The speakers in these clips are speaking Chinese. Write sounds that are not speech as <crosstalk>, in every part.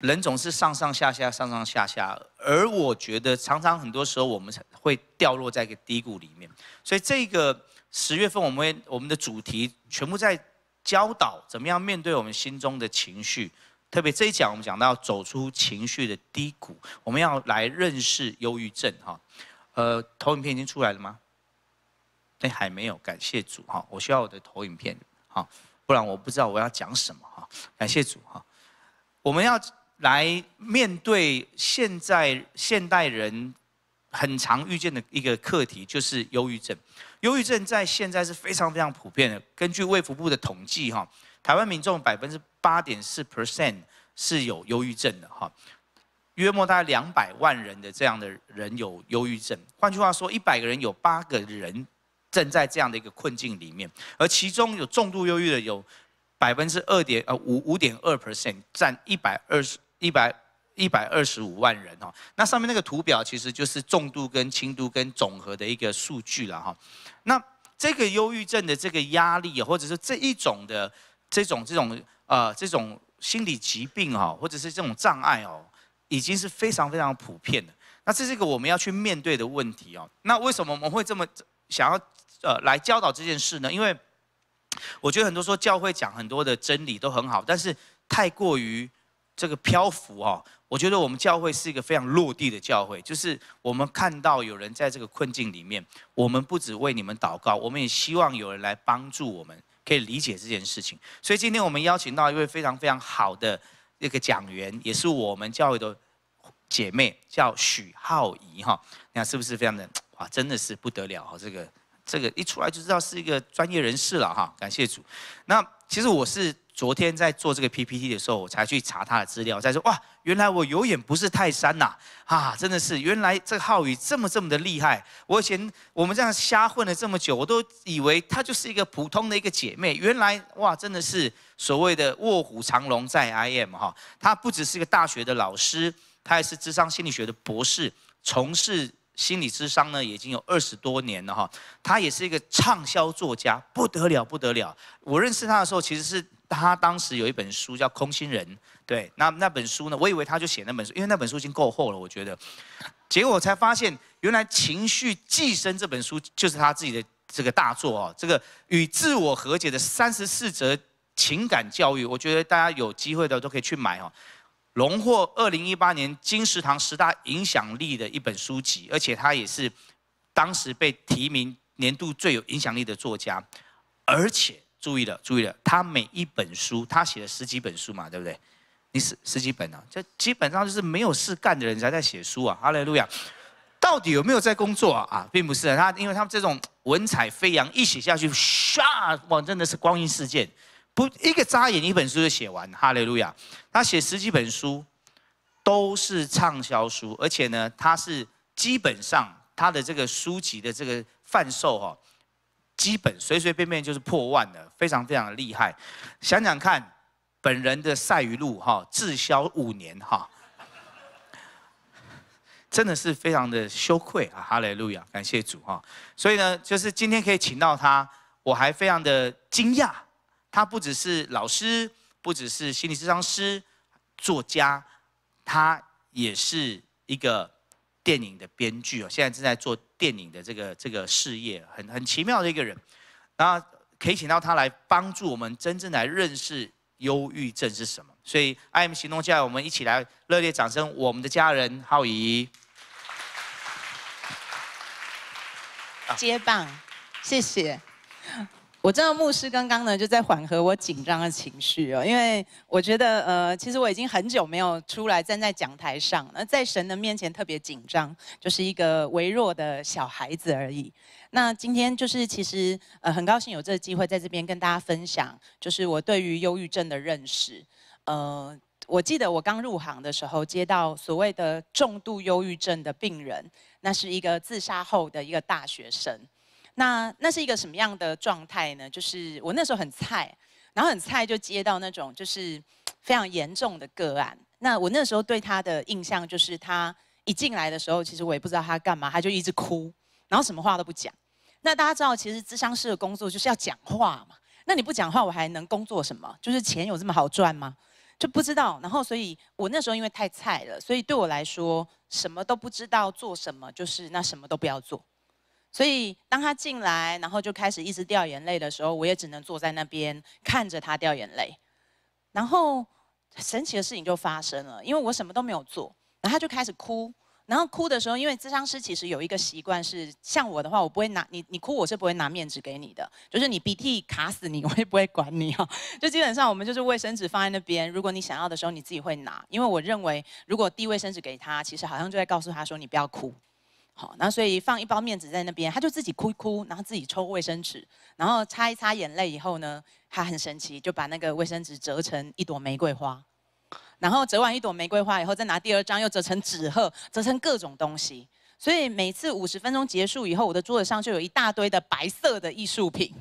人总是上上下下，上上下下。而我觉得，常常很多时候，我们会掉落在一个低谷里面。所以，这个十月份，我们我们的主题全部在教导怎么样面对我们心中的情绪。特别这一讲，我们讲到走出情绪的低谷，我们要来认识忧郁症。哈，呃，投影片已经出来了吗？对，还没有，感谢主哈。我需要我的投影片哈，不然我不知道我要讲什么哈。感谢主哈。我们要。来面对现在现代人很常遇见的一个课题，就是忧郁症。忧郁症在现在是非常非常普遍的。根据卫福部的统计，哈，台湾民众百分之八点四 percent 是有忧郁症的，哈，约莫大概两百万人的这样的人有忧郁症。换句话说，一百个人有八个人正在这样的一个困境里面，而其中有重度忧郁的有百分之二点呃五五点二 percent，占一百二十。一百一百二十五万人哦。那上面那个图表其实就是重度跟轻度跟总和的一个数据了哈。那这个忧郁症的这个压力，或者是这一种的这种这种呃这种心理疾病哦，或者是这种障碍哦，已经是非常非常普遍的。那这是一个我们要去面对的问题哦。那为什么我们会这么想要呃来教导这件事呢？因为我觉得很多说教会讲很多的真理都很好，但是太过于。这个漂浮哈，我觉得我们教会是一个非常落地的教会，就是我们看到有人在这个困境里面，我们不止为你们祷告，我们也希望有人来帮助我们，可以理解这件事情。所以今天我们邀请到一位非常非常好的那个讲员，也是我们教会的姐妹，叫许浩怡哈。你看是不是非常的哇，真的是不得了哈！这个这个一出来就知道是一个专业人士了哈，感谢主。那其实我是。昨天在做这个 PPT 的时候，我才去查他的资料，才说哇，原来我有眼不是泰山呐啊，真的是，原来这个浩宇这么这么的厉害。我以前我们这样瞎混了这么久，我都以为她就是一个普通的一个姐妹。原来哇，真的是所谓的卧虎藏龙在 IM 哈，她不只是一个大学的老师，她也是智商心理学的博士，从事。心理智商呢，已经有二十多年了哈。他也是一个畅销作家，不得了不得了。我认识他的时候，其实是他当时有一本书叫《空心人》，对，那那本书呢，我以为他就写那本书，因为那本书已经够厚了，我觉得。结果才发现，原来《情绪寄生》这本书就是他自己的这个大作哦。这个与自我和解的三十四则情感教育，我觉得大家有机会的都可以去买哦。荣获二零一八年金石堂十大影响力的一本书籍，而且他也是当时被提名年度最有影响力的作家。而且注意了，注意了，他每一本书，他写了十几本书嘛，对不对？你十十几本啊，这基本上就是没有事干的人才在写书啊。哈雷路亚，到底有没有在工作啊？啊，并不是啊，他因为他们这种文采飞扬，一写下去，唰，哇，真的是光阴似箭。不，一个扎眼，一本书就写完。哈利路亚！他写十几本书，都是畅销书，而且呢，他是基本上他的这个书籍的这个贩售哈，基本随随便便就是破万的，非常非常的厉害。想想看，本人的《赛鱼录》哈滞销五年哈，真的是非常的羞愧啊！哈利路亚，感谢主哈。所以呢，就是今天可以请到他，我还非常的惊讶。他不只是老师，不只是心理治疗师，作家，他也是一个电影的编剧哦。现在正在做电影的这个这个事业，很很奇妙的一个人。然后可以请到他来帮助我们，真正来认识忧郁症是什么。所以爱 M 行动家，我们一起来热烈掌声，我们的家人浩怡。接棒，谢谢。我知道牧师刚刚呢就在缓和我紧张的情绪哦，因为我觉得呃其实我已经很久没有出来站在讲台上，那在神的面前特别紧张，就是一个微弱的小孩子而已。那今天就是其实呃很高兴有这个机会在这边跟大家分享，就是我对于忧郁症的认识。呃，我记得我刚入行的时候接到所谓的重度忧郁症的病人，那是一个自杀后的一个大学生。那那是一个什么样的状态呢？就是我那时候很菜，然后很菜就接到那种就是非常严重的个案。那我那时候对他的印象就是，他一进来的时候，其实我也不知道他干嘛，他就一直哭，然后什么话都不讲。那大家知道，其实咨商师的工作就是要讲话嘛。那你不讲话，我还能工作什么？就是钱有这么好赚吗？就不知道。然后，所以我那时候因为太菜了，所以对我来说，什么都不知道做什么，就是那什么都不要做。所以，当他进来，然后就开始一直掉眼泪的时候，我也只能坐在那边看着他掉眼泪。然后，神奇的事情就发生了，因为我什么都没有做，然后他就开始哭。然后哭的时候，因为咨商师其实有一个习惯是，像我的话，我不会拿你，你哭我是不会拿面纸给你的，就是你鼻涕卡死你，我也不会管你啊。<laughs> 就基本上我们就是卫生纸放在那边，如果你想要的时候你自己会拿，因为我认为如果递卫生纸给他，其实好像就在告诉他说你不要哭。好，然后所以放一包面纸在那边，他就自己哭哭，然后自己抽卫生纸，然后擦一擦眼泪以后呢，他很神奇，就把那个卫生纸折成一朵玫瑰花，然后折完一朵玫瑰花以后，再拿第二张又折成纸鹤，折成各种东西。所以每次五十分钟结束以后，我的桌子上就有一大堆的白色的艺术品，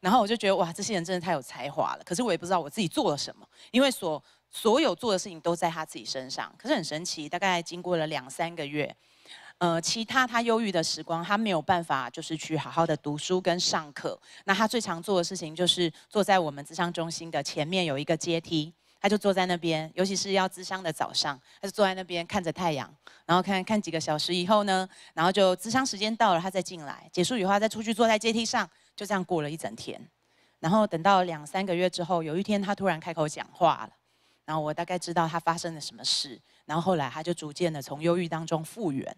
然后我就觉得哇，这些人真的太有才华了。可是我也不知道我自己做了什么，因为所所有做的事情都在他自己身上。可是很神奇，大概经过了两三个月。呃，其他他忧郁的时光，他没有办法就是去好好的读书跟上课。那他最常做的事情就是坐在我们资商中心的前面有一个阶梯，他就坐在那边，尤其是要资商的早上，他就坐在那边看着太阳，然后看看几个小时以后呢，然后就资商时间到了，他再进来结束以后再出去坐在阶梯上，就这样过了一整天。然后等到两三个月之后，有一天他突然开口讲话了，然后我大概知道他发生了什么事。然后后来他就逐渐的从忧郁当中复原。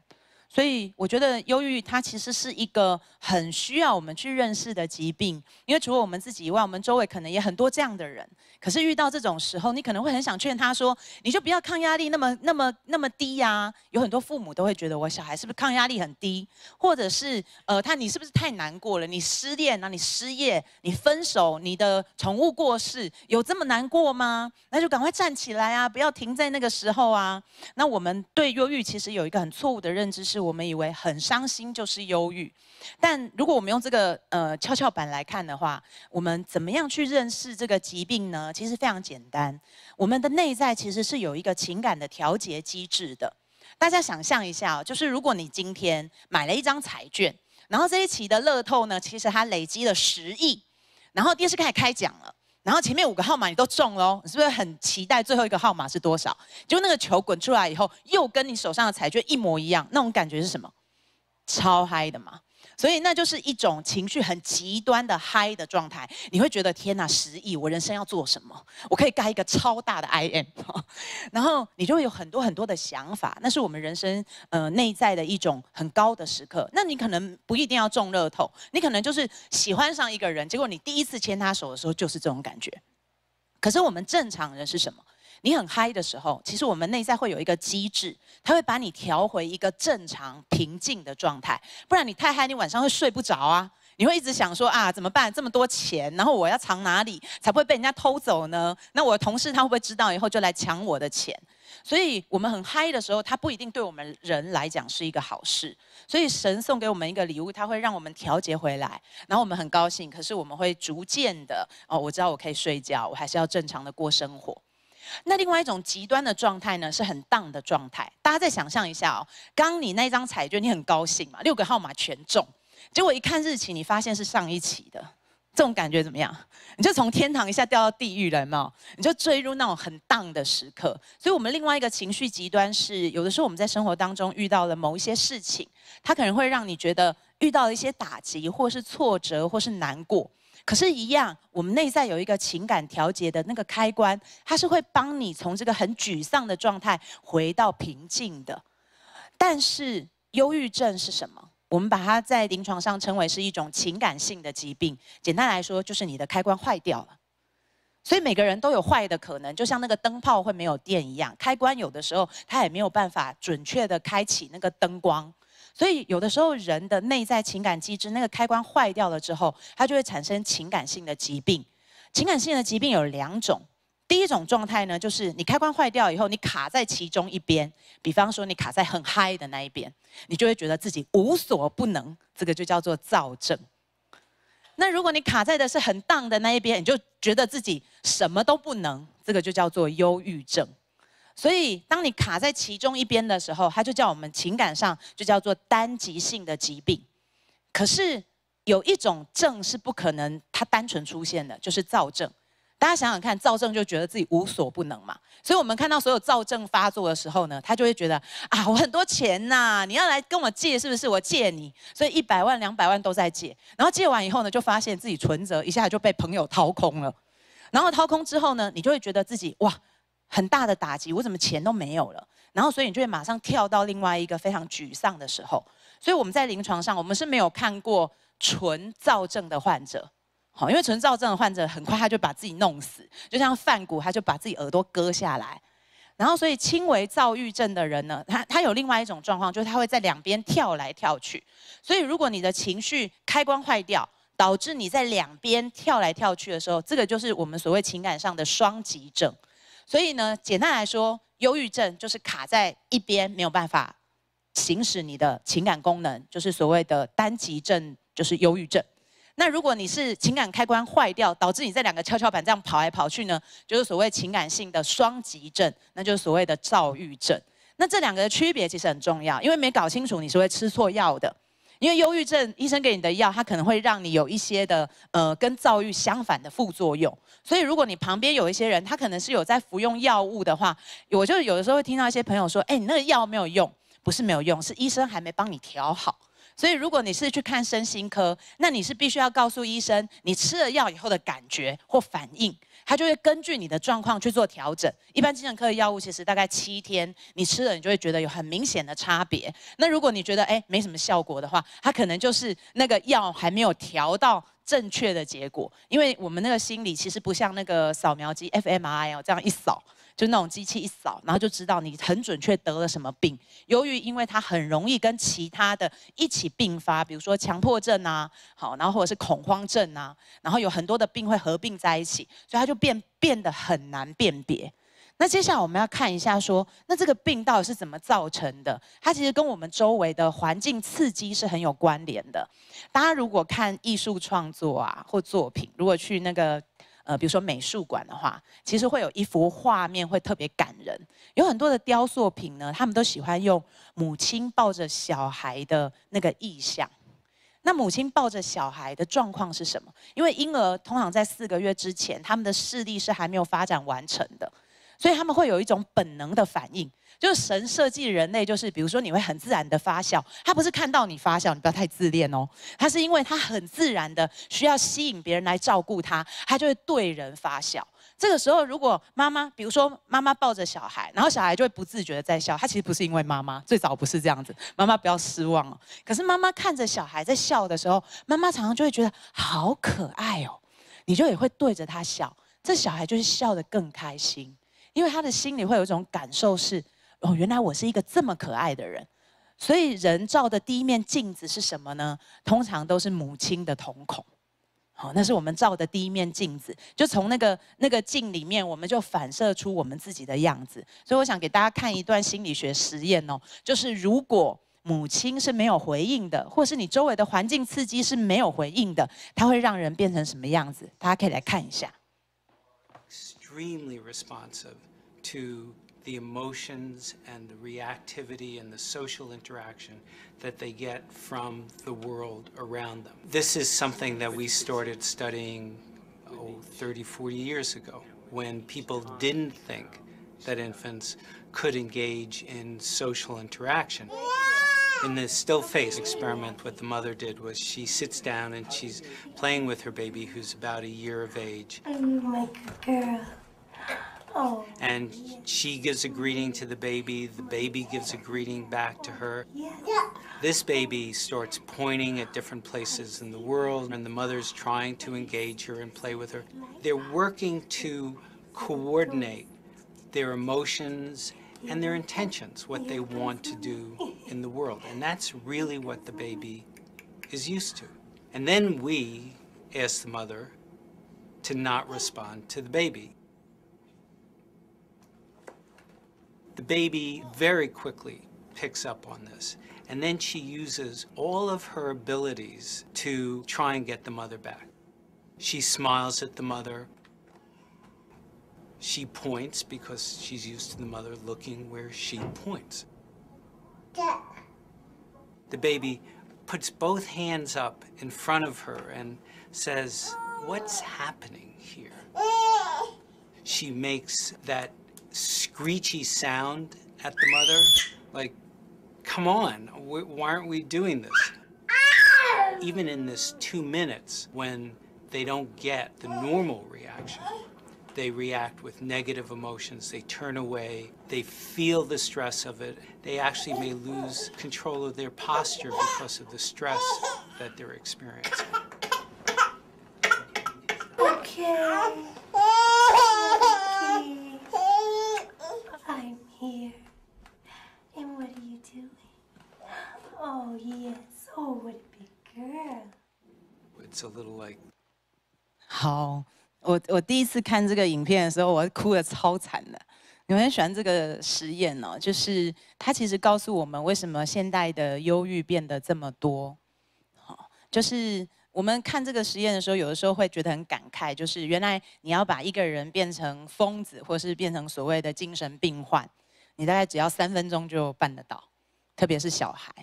所以我觉得忧郁它其实是一个很需要我们去认识的疾病，因为除了我们自己以外，我们周围可能也很多这样的人。可是遇到这种时候，你可能会很想劝他说：“你就不要抗压力那么那么那么低呀。”有很多父母都会觉得：“我小孩是不是抗压力很低？”或者是呃，他你是不是太难过了？你失恋啊，你失业，你分手，你的宠物过世，有这么难过吗？那就赶快站起来啊，不要停在那个时候啊。那我们对忧郁其实有一个很错误的认知是。是我们以为很伤心就是忧郁，但如果我们用这个呃跷跷板来看的话，我们怎么样去认识这个疾病呢？其实非常简单，我们的内在其实是有一个情感的调节机制的。大家想象一下，就是如果你今天买了一张彩券，然后这一期的乐透呢，其实它累积了十亿，然后电视开始开奖了。然后前面五个号码你都中喽，你是不是很期待最后一个号码是多少？结果那个球滚出来以后，又跟你手上的彩券一模一样，那种感觉是什么？超嗨的嘛！所以那就是一种情绪很极端的嗨的状态，你会觉得天呐，十亿，我人生要做什么？我可以盖一个超大的 IM，然后你就会有很多很多的想法，那是我们人生呃内在的一种很高的时刻。那你可能不一定要中乐透，你可能就是喜欢上一个人，结果你第一次牵他手的时候就是这种感觉。可是我们正常人是什么？你很嗨的时候，其实我们内在会有一个机制，它会把你调回一个正常平静的状态。不然你太嗨，你晚上会睡不着啊，你会一直想说啊，怎么办？这么多钱，然后我要藏哪里才不会被人家偷走呢？那我的同事他会不会知道以后就来抢我的钱？所以我们很嗨的时候，它不一定对我们人来讲是一个好事。所以神送给我们一个礼物，他会让我们调节回来，然后我们很高兴。可是我们会逐渐的哦，我知道我可以睡觉，我还是要正常的过生活。那另外一种极端的状态呢，是很荡的状态。大家再想象一下哦，刚你那张彩券，你很高兴嘛，六个号码全中，结果一看日期，你发现是上一期的，这种感觉怎么样？你就从天堂一下掉到地狱来嘛，你就坠入那种很荡的时刻。所以我们另外一个情绪极端是，有的时候我们在生活当中遇到了某一些事情，它可能会让你觉得遇到了一些打击，或是挫折，或是难过。可是，一样，我们内在有一个情感调节的那个开关，它是会帮你从这个很沮丧的状态回到平静的。但是，忧郁症是什么？我们把它在临床上称为是一种情感性的疾病。简单来说，就是你的开关坏掉了。所以，每个人都有坏的可能，就像那个灯泡会没有电一样，开关有的时候它也没有办法准确的开启那个灯光。所以，有的时候人的内在情感机制那个开关坏掉了之后，它就会产生情感性的疾病。情感性的疾病有两种，第一种状态呢，就是你开关坏掉以后，你卡在其中一边，比方说你卡在很嗨的那一边，你就会觉得自己无所不能，这个就叫做躁症。那如果你卡在的是很荡的那一边，你就觉得自己什么都不能，这个就叫做忧郁症。所以，当你卡在其中一边的时候，它就叫我们情感上就叫做单极性的疾病。可是，有一种症是不可能它单纯出现的，就是躁症。大家想想看，躁症就觉得自己无所不能嘛。所以，我们看到所有躁症发作的时候呢，他就会觉得啊，我很多钱呐，你要来跟我借，是不是？我借你，所以一百万、两百万都在借。然后借完以后呢，就发现自己存折一下就被朋友掏空了。然后掏空之后呢，你就会觉得自己哇。很大的打击，我怎么钱都没有了？然后所以你就会马上跳到另外一个非常沮丧的时候。所以我们在临床上，我们是没有看过纯躁症的患者，好，因为纯躁症的患者很快他就把自己弄死，就像范谷他就把自己耳朵割下来。然后所以轻微躁郁症的人呢，他他有另外一种状况，就是他会在两边跳来跳去。所以如果你的情绪开关坏掉，导致你在两边跳来跳去的时候，这个就是我们所谓情感上的双极症。所以呢，简单来说，忧郁症就是卡在一边没有办法行使你的情感功能，就是所谓的单极症，就是忧郁症。那如果你是情感开关坏掉，导致你这两个跷跷板这样跑来跑去呢，就是所谓情感性的双极症，那就是所谓的躁郁症。那这两个的区别其实很重要，因为没搞清楚你是会吃错药的。因为忧郁症，医生给你的药，它可能会让你有一些的，呃，跟躁郁相反的副作用。所以，如果你旁边有一些人，他可能是有在服用药物的话，我就有的时候会听到一些朋友说：“哎，你那个药没有用，不是没有用，是医生还没帮你调好。”所以，如果你是去看身心科，那你是必须要告诉医生你吃了药以后的感觉或反应，他就会根据你的状况去做调整。一般精神科的药物其实大概七天，你吃了你就会觉得有很明显的差别。那如果你觉得哎没什么效果的话，它可能就是那个药还没有调到正确的结果，因为我们那个心理其实不像那个扫描机 f m r l 这样一扫。就那种机器一扫，然后就知道你很准确得了什么病。由于因为它很容易跟其他的一起并发，比如说强迫症啊，好，然后或者是恐慌症啊，然后有很多的病会合并在一起，所以它就变变得很难辨别。那接下来我们要看一下，说那这个病到底是怎么造成的？它其实跟我们周围的环境刺激是很有关联的。大家如果看艺术创作啊，或作品，如果去那个。呃，比如说美术馆的话，其实会有一幅画面会特别感人。有很多的雕塑品呢，他们都喜欢用母亲抱着小孩的那个意象。那母亲抱着小孩的状况是什么？因为婴儿通常在四个月之前，他们的视力是还没有发展完成的。所以他们会有一种本能的反应，就是神设计人类，就是比如说你会很自然的发笑，他不是看到你发笑，你不要太自恋哦。他是因为他很自然的需要吸引别人来照顾他，他就会对人发笑。这个时候，如果妈妈，比如说妈妈抱着小孩，然后小孩就会不自觉的在笑，他其实不是因为妈妈，最早不是这样子，妈妈不要失望哦。可是妈妈看着小孩在笑的时候，妈妈常常就会觉得好可爱哦，你就也会对着他笑，这小孩就是笑得更开心。因为他的心里会有一种感受是，哦，原来我是一个这么可爱的人，所以人照的第一面镜子是什么呢？通常都是母亲的瞳孔，好，那是我们照的第一面镜子。就从那个那个镜里面，我们就反射出我们自己的样子。所以我想给大家看一段心理学实验哦，就是如果母亲是没有回应的，或是你周围的环境刺激是没有回应的，它会让人变成什么样子？大家可以来看一下。extremely responsive to the emotions and the reactivity and the social interaction that they get from the world around them. This is something that we started studying oh, 30, 40 years ago when people didn't think that infants could engage in social interaction. In the still face experiment, what the mother did was she sits down and she's playing with her baby who's about a year of age. I'm like a girl. Oh. And she gives a greeting to the baby. The baby gives a greeting back to her. Yeah. This baby starts pointing at different places in the world, and the mother's trying to engage her and play with her. They're working to coordinate their emotions and their intentions, what they want to do in the world. And that's really what the baby is used to. And then we ask the mother to not respond to the baby. The baby very quickly picks up on this. And then she uses all of her abilities to try and get the mother back. She smiles at the mother. She points because she's used to the mother looking where she points. The baby puts both hands up in front of her and says, What's happening here? She makes that screechy sound at the mother. Like, come on, why aren't we doing this? Even in this two minutes, when they don't get the normal reaction, they react with negative emotions, they turn away, they feel the stress of it. They actually may lose control of their posture because of the stress that they're experiencing. Okay. little like. a It's 好，我我第一次看这个影片的时候，我哭的超惨的。我很喜欢这个实验哦，就是它其实告诉我们为什么现代的忧郁变得这么多。好，就是我们看这个实验的时候，有的时候会觉得很感慨，就是原来你要把一个人变成疯子，或是变成所谓的精神病患，你大概只要三分钟就办得到，特别是小孩。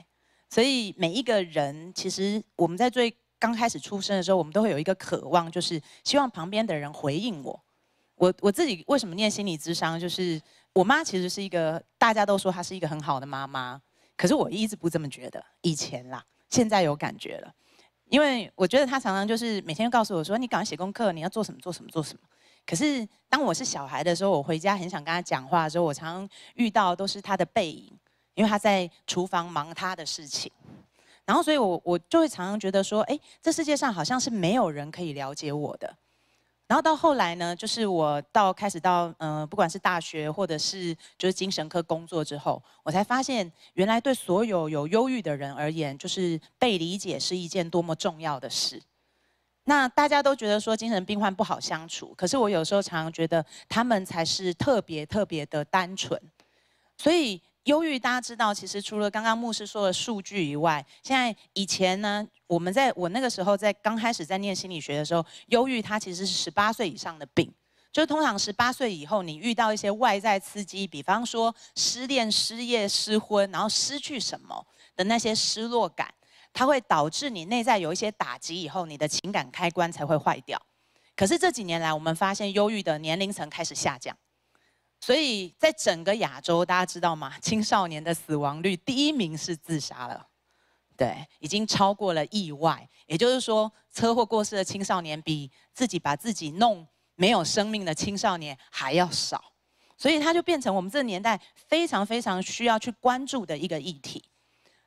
所以每一个人，其实我们在最刚开始出生的时候，我们都会有一个渴望，就是希望旁边的人回应我。我我自己为什么念心理智商？就是我妈其实是一个大家都说她是一个很好的妈妈，可是我一直不这么觉得。以前啦，现在有感觉了，因为我觉得她常常就是每天告诉我说：“你赶快写功课，你要做什么做什么做什么。”可是当我是小孩的时候，我回家很想跟她讲话的时候，我常常遇到都是她的背影。因为他在厨房忙他的事情，然后，所以，我我就会常常觉得说，哎，这世界上好像是没有人可以了解我的。然后到后来呢，就是我到开始到嗯，不管是大学或者是就是精神科工作之后，我才发现，原来对所有有忧郁的人而言，就是被理解是一件多么重要的事。那大家都觉得说精神病患不好相处，可是我有时候常常觉得他们才是特别特别的单纯，所以。忧郁，大家知道，其实除了刚刚牧师说的数据以外，现在以前呢，我们在我那个时候，在刚开始在念心理学的时候，忧郁它其实是十八岁以上的病，就通常十八岁以后，你遇到一些外在刺激，比方说失恋、失业、失婚，然后失去什么的那些失落感，它会导致你内在有一些打击以后，你的情感开关才会坏掉。可是这几年来，我们发现忧郁的年龄层开始下降。所以在整个亚洲，大家知道吗？青少年的死亡率第一名是自杀了，对，已经超过了意外。也就是说，车祸过世的青少年比自己把自己弄没有生命的青少年还要少，所以它就变成我们这个年代非常非常需要去关注的一个议题。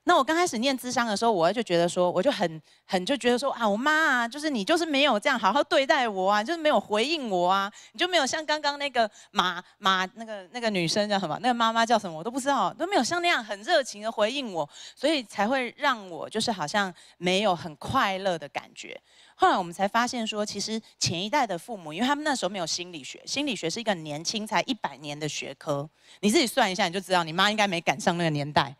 那我刚开始念智商的时候，我就觉得说，我就很很就觉得说啊，我妈啊，就是你就是没有这样好好对待我啊，就是没有回应我啊，你就没有像刚刚那个妈妈那个那个女生叫什么，那个妈妈叫什么，我都不知道，都没有像那样很热情的回应我，所以才会让我就是好像没有很快乐的感觉。后来我们才发现说，其实前一代的父母，因为他们那时候没有心理学，心理学是一个年轻才一百年的学科，你自己算一下，你就知道你妈应该没赶上那个年代。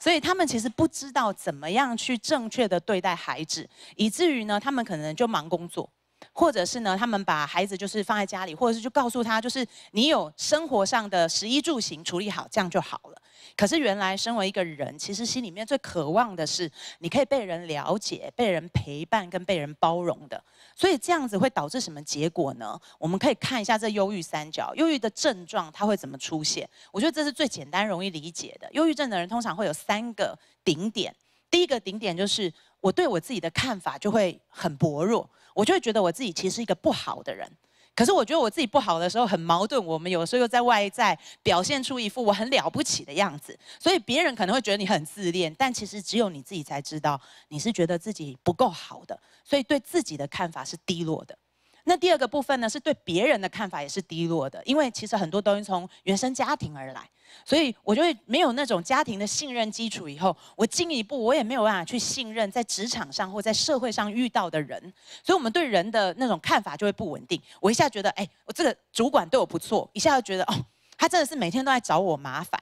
所以他们其实不知道怎么样去正确的对待孩子，以至于呢，他们可能就忙工作。或者是呢，他们把孩子就是放在家里，或者是就告诉他，就是你有生活上的食衣住行处理好，这样就好了。可是原来身为一个人，其实心里面最渴望的是你可以被人了解、被人陪伴跟被人包容的。所以这样子会导致什么结果呢？我们可以看一下这忧郁三角，忧郁的症状它会怎么出现？我觉得这是最简单容易理解的。忧郁症的人通常会有三个顶点，第一个顶点就是。我对我自己的看法就会很薄弱，我就会觉得我自己其实一个不好的人。可是我觉得我自己不好的时候很矛盾，我们有时候又在外在表现出一副我很了不起的样子，所以别人可能会觉得你很自恋，但其实只有你自己才知道你是觉得自己不够好的，所以对自己的看法是低落的。那第二个部分呢，是对别人的看法也是低落的，因为其实很多东西从原生家庭而来，所以我就会没有那种家庭的信任基础，以后我进一步我也没有办法去信任在职场上或在社会上遇到的人，所以我们对人的那种看法就会不稳定。我一下觉得，哎，我这个主管对我不错，一下又觉得，哦，他真的是每天都在找我麻烦，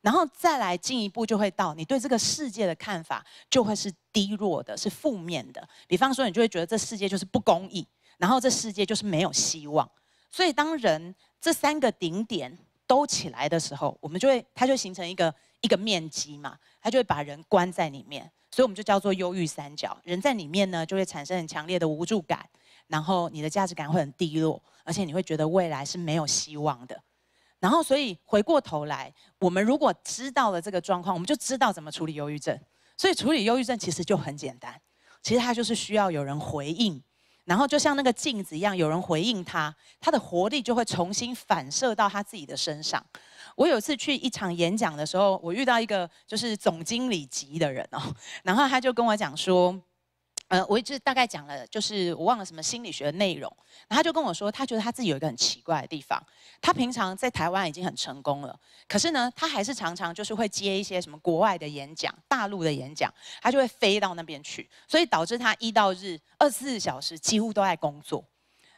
然后再来进一步就会到你对这个世界的看法就会是低落的，是负面的。比方说，你就会觉得这世界就是不公义。然后这世界就是没有希望，所以当人这三个顶点都起来的时候，我们就会它就形成一个一个面积嘛，它就会把人关在里面，所以我们就叫做忧郁三角。人在里面呢，就会产生很强烈的无助感，然后你的价值感会很低落，而且你会觉得未来是没有希望的。然后所以回过头来，我们如果知道了这个状况，我们就知道怎么处理忧郁症。所以处理忧郁症其实就很简单，其实它就是需要有人回应。然后就像那个镜子一样，有人回应他，他的活力就会重新反射到他自己的身上。我有次去一场演讲的时候，我遇到一个就是总经理级的人哦，然后他就跟我讲说。呃，我就直大概讲了，就是我忘了什么心理学的内容，然后他就跟我说，他觉得他自己有一个很奇怪的地方，他平常在台湾已经很成功了，可是呢，他还是常常就是会接一些什么国外的演讲、大陆的演讲，他就会飞到那边去，所以导致他一到日二十四小时几乎都在工作。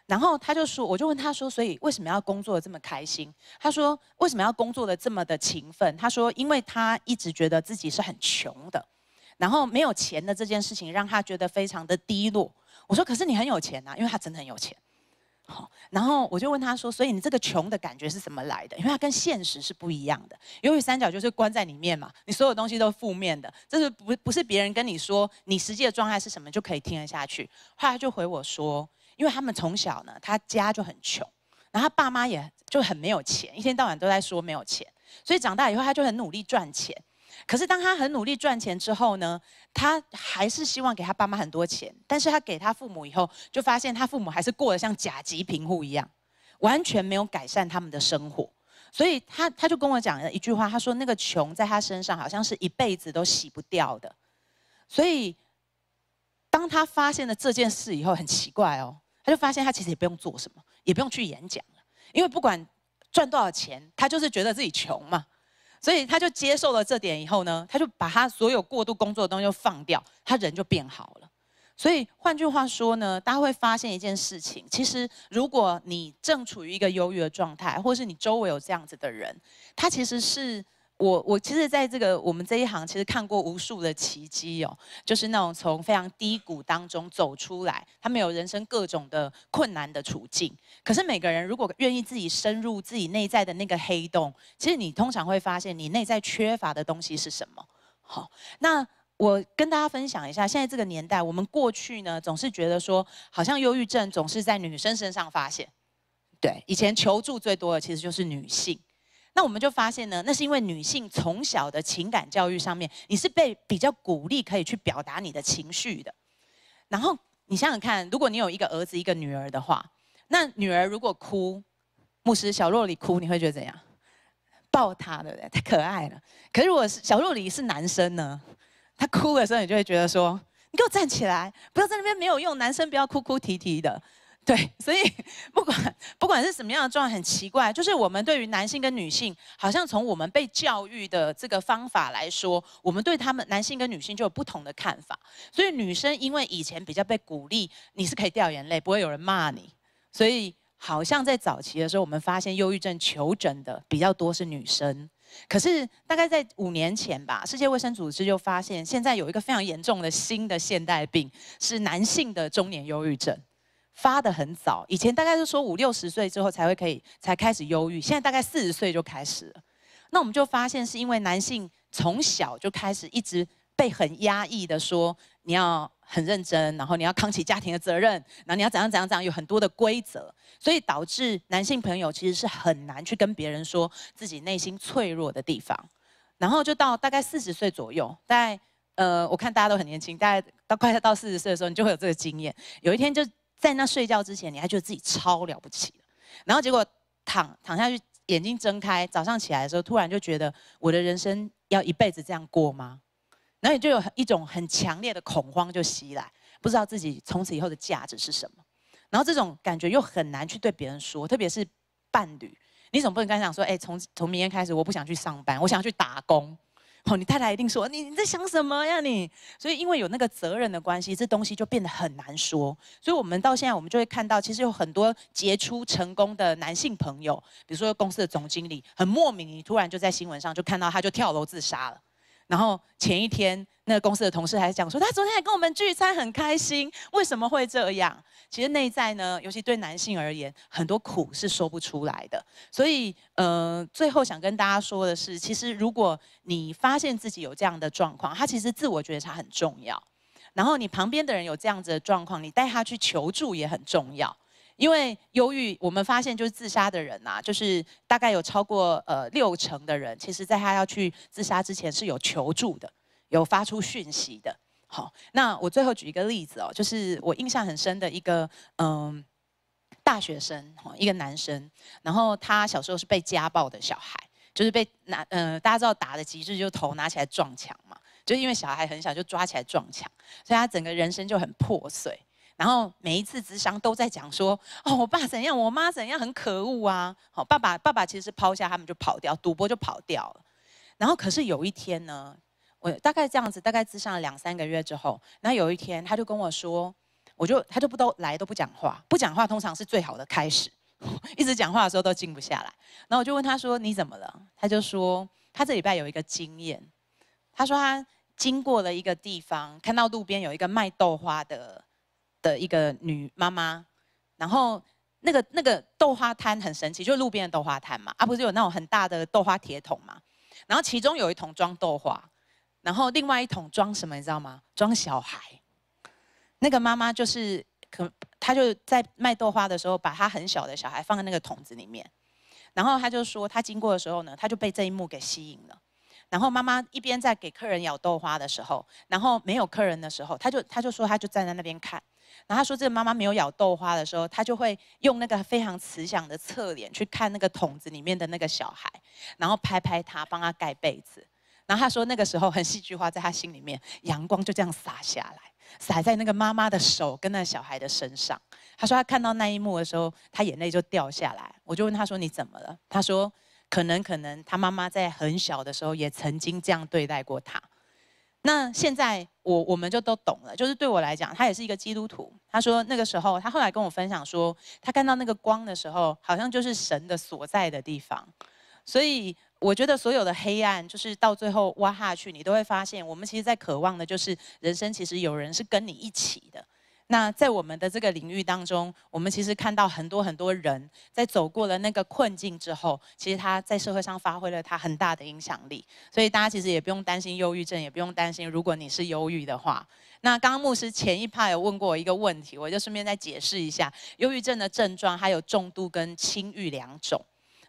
然后他就说，我就问他说，所以为什么要工作的这么开心？他说为什么要工作的这么的勤奋？他说因为他一直觉得自己是很穷的。然后没有钱的这件事情让他觉得非常的低落。我说：“可是你很有钱啊，因为他真的很有钱。”好，然后我就问他说：“所以你这个穷的感觉是怎么来的？因为它跟现实是不一样的。由于三角就是关在里面嘛，你所有东西都负面的，这是不不是别人跟你说你实际的状态是什么就可以听得下去？后来他就回我说：“因为他们从小呢，他家就很穷，然后爸妈也就很没有钱，一天到晚都在说没有钱，所以长大以后他就很努力赚钱。”可是当他很努力赚钱之后呢，他还是希望给他爸妈很多钱。但是他给他父母以后，就发现他父母还是过得像甲级贫户一样，完全没有改善他们的生活。所以他他就跟我讲了一句话，他说那个穷在他身上好像是一辈子都洗不掉的。所以当他发现了这件事以后，很奇怪哦，他就发现他其实也不用做什么，也不用去演讲了，因为不管赚多少钱，他就是觉得自己穷嘛。所以他就接受了这点以后呢，他就把他所有过度工作的东西就放掉，他人就变好了。所以换句话说呢，大家会发现一件事情：，其实如果你正处于一个忧郁的状态，或是你周围有这样子的人，他其实是。我我其实在这个我们这一行，其实看过无数的奇迹哦，就是那种从非常低谷当中走出来，他们有人生各种的困难的处境。可是每个人如果愿意自己深入自己内在的那个黑洞，其实你通常会发现你内在缺乏的东西是什么。好，那我跟大家分享一下，现在这个年代，我们过去呢总是觉得说，好像忧郁症总是在女生身上发现，对，以前求助最多的其实就是女性。那我们就发现呢，那是因为女性从小的情感教育上面，你是被比较鼓励可以去表达你的情绪的。然后你想想看，如果你有一个儿子一个女儿的话，那女儿如果哭，牧师小洛里哭，你会觉得怎样？抱他，对不对？太可爱了。可是我小洛里是男生呢，他哭的时候，你就会觉得说，你给我站起来，不要在那边没有用，男生不要哭哭啼啼的。对，<laughs> 所以不管不管是什么样的状况，很奇怪，就是我们对于男性跟女性，好像从我们被教育的这个方法来说，我们对他们男性跟女性就有不同的看法。所以女生因为以前比较被鼓励，你是可以掉眼泪，不会有人骂你，所以好像在早期的时候，我们发现忧郁症求诊的比较多是女生。可是大概在五年前吧，世界卫生组织就发现，现在有一个非常严重的新的现代病，是男性的中年忧郁症。发的很早，以前大概是说五六十岁之后才会可以才开始忧郁，现在大概四十岁就开始了。那我们就发现是因为男性从小就开始一直被很压抑的说你要很认真，然后你要扛起家庭的责任，然后你要怎样怎样怎样，有很多的规则，所以导致男性朋友其实是很难去跟别人说自己内心脆弱的地方。然后就到大概四十岁左右，在呃我看大家都很年轻，大概到快要到四十岁的时候，你就会有这个经验，有一天就。在那睡觉之前，你还觉得自己超了不起的，然后结果躺躺下去，眼睛睁开，早上起来的时候，突然就觉得我的人生要一辈子这样过吗？然后你就有一种很强烈的恐慌就袭来，不知道自己从此以后的价值是什么，然后这种感觉又很难去对别人说，特别是伴侣，你总不能跟他讲说，哎，从从明天开始我不想去上班，我想去打工。哦，你太太一定说你你在想什么呀你？所以因为有那个责任的关系，这东西就变得很难说。所以，我们到现在我们就会看到，其实有很多杰出成功的男性朋友，比如说公司的总经理，很莫名突然就在新闻上就看到他就跳楼自杀了。然后前一天，那个公司的同事还讲说，他昨天还跟我们聚餐很开心，为什么会这样？其实内在呢，尤其对男性而言，很多苦是说不出来的。所以，呃，最后想跟大家说的是，其实如果你发现自己有这样的状况，他其实自我觉察很重要。然后你旁边的人有这样子的状况，你带他去求助也很重要。因为忧郁，我们发现就是自杀的人啊，就是大概有超过呃六成的人，其实在他要去自杀之前是有求助的，有发出讯息的。好，那我最后举一个例子哦，就是我印象很深的一个嗯大学生，一个男生，然后他小时候是被家暴的小孩，就是被拿呃大家知道打的极致就头拿起来撞墙嘛，就因为小孩很小就抓起来撞墙，所以他整个人生就很破碎。然后每一次智商都在讲说：“哦，我爸怎样，我妈怎样，很可恶啊！”好，爸爸爸爸其实是抛下他们就跑掉，赌博就跑掉了。然后可是有一天呢，我大概这样子，大概智商两三个月之后，然后有一天他就跟我说：“我就他就不都来都不讲话，不讲话通常是最好的开始，<laughs> 一直讲话的时候都静不下来。”然后我就问他说：“你怎么了？”他就说：“他这礼拜有一个经验，他说他经过了一个地方，看到路边有一个卖豆花的。”的一个女妈妈，然后那个那个豆花摊很神奇，就是路边的豆花摊嘛，啊不是有那种很大的豆花铁桶嘛，然后其中有一桶装豆花，然后另外一桶装什么你知道吗？装小孩。那个妈妈就是可，她就在卖豆花的时候，把她很小的小孩放在那个桶子里面，然后她就说她经过的时候呢，她就被这一幕给吸引了，然后妈妈一边在给客人舀豆花的时候，然后没有客人的时候，她就她就说她就站在那边看。然后他说，这个妈妈没有咬豆花的时候，他就会用那个非常慈祥的侧脸去看那个桶子里面的那个小孩，然后拍拍他，帮他盖被子。然后他说，那个时候很戏剧化，在他心里面，阳光就这样洒下来，洒在那个妈妈的手跟那小孩的身上。他说，他看到那一幕的时候，他眼泪就掉下来。我就问他说，你怎么了？他说，可能可能他妈妈在很小的时候也曾经这样对待过他。那现在我我们就都懂了，就是对我来讲，他也是一个基督徒。他说那个时候，他后来跟我分享说，他看到那个光的时候，好像就是神的所在的地方。所以我觉得所有的黑暗，就是到最后挖下去，你都会发现，我们其实在渴望的就是，人生其实有人是跟你一起的。那在我们的这个领域当中，我们其实看到很多很多人在走过了那个困境之后，其实他在社会上发挥了他很大的影响力。所以大家其实也不用担心忧郁症，也不用担心如果你是忧郁的话。那刚刚牧师前一趴有问过我一个问题，我就顺便再解释一下忧郁症的症状，还有重度跟轻郁两种。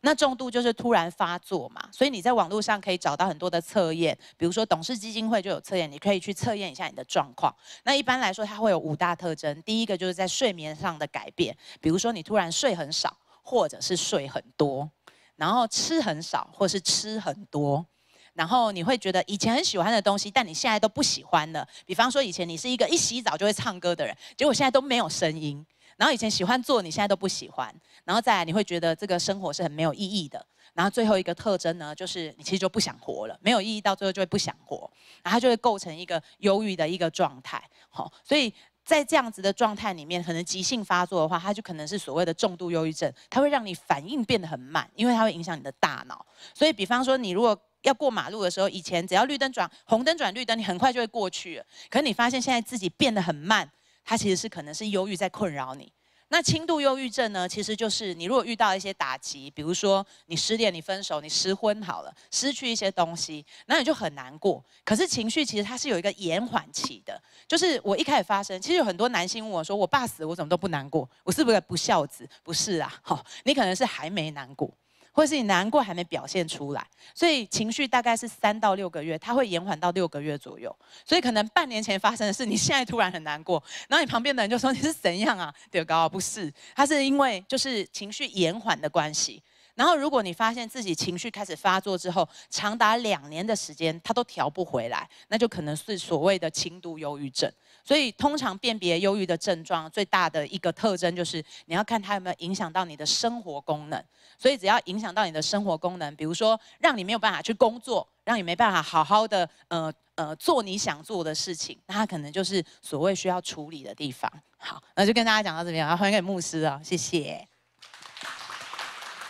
那重度就是突然发作嘛，所以你在网络上可以找到很多的测验，比如说董事基金会就有测验，你可以去测验一下你的状况。那一般来说，它会有五大特征，第一个就是在睡眠上的改变，比如说你突然睡很少，或者是睡很多，然后吃很少，或是吃很多，然后你会觉得以前很喜欢的东西，但你现在都不喜欢了，比方说以前你是一个一洗澡就会唱歌的人，结果现在都没有声音。然后以前喜欢做，你现在都不喜欢，然后再来你会觉得这个生活是很没有意义的。然后最后一个特征呢，就是你其实就不想活了，没有意义，到最后就会不想活，然后它就会构成一个忧郁的一个状态。好，所以在这样子的状态里面，可能急性发作的话，它就可能是所谓的重度忧郁症，它会让你反应变得很慢，因为它会影响你的大脑。所以，比方说你如果要过马路的时候，以前只要绿灯转红灯转绿灯，你很快就会过去，可你发现现在自己变得很慢。它其实是可能是忧郁在困扰你。那轻度忧郁症呢？其实就是你如果遇到一些打击，比如说你失恋、你分手、你失婚好了，失去一些东西，那你就很难过。可是情绪其实它是有一个延缓期的，就是我一开始发生。其实有很多男性问我说：“我爸死，我怎么都不难过？我是不是不孝子？”不是啊，好，你可能是还没难过。或是你难过还没表现出来，所以情绪大概是三到六个月，它会延缓到六个月左右。所以可能半年前发生的事，你现在突然很难过，<laughs> 然后你旁边的人就说你是怎样啊？对，高不是，他是因为就是情绪延缓的关系。然后，如果你发现自己情绪开始发作之后，长达两年的时间，它都调不回来，那就可能是所谓的轻度忧郁症。所以，通常辨别忧郁的症状最大的一个特征，就是你要看它有没有影响到你的生活功能。所以，只要影响到你的生活功能，比如说让你没有办法去工作，让你没办法好好的呃呃做你想做的事情，那它可能就是所谓需要处理的地方。好，那就跟大家讲到这边，然后欢迎牧师啊，谢谢。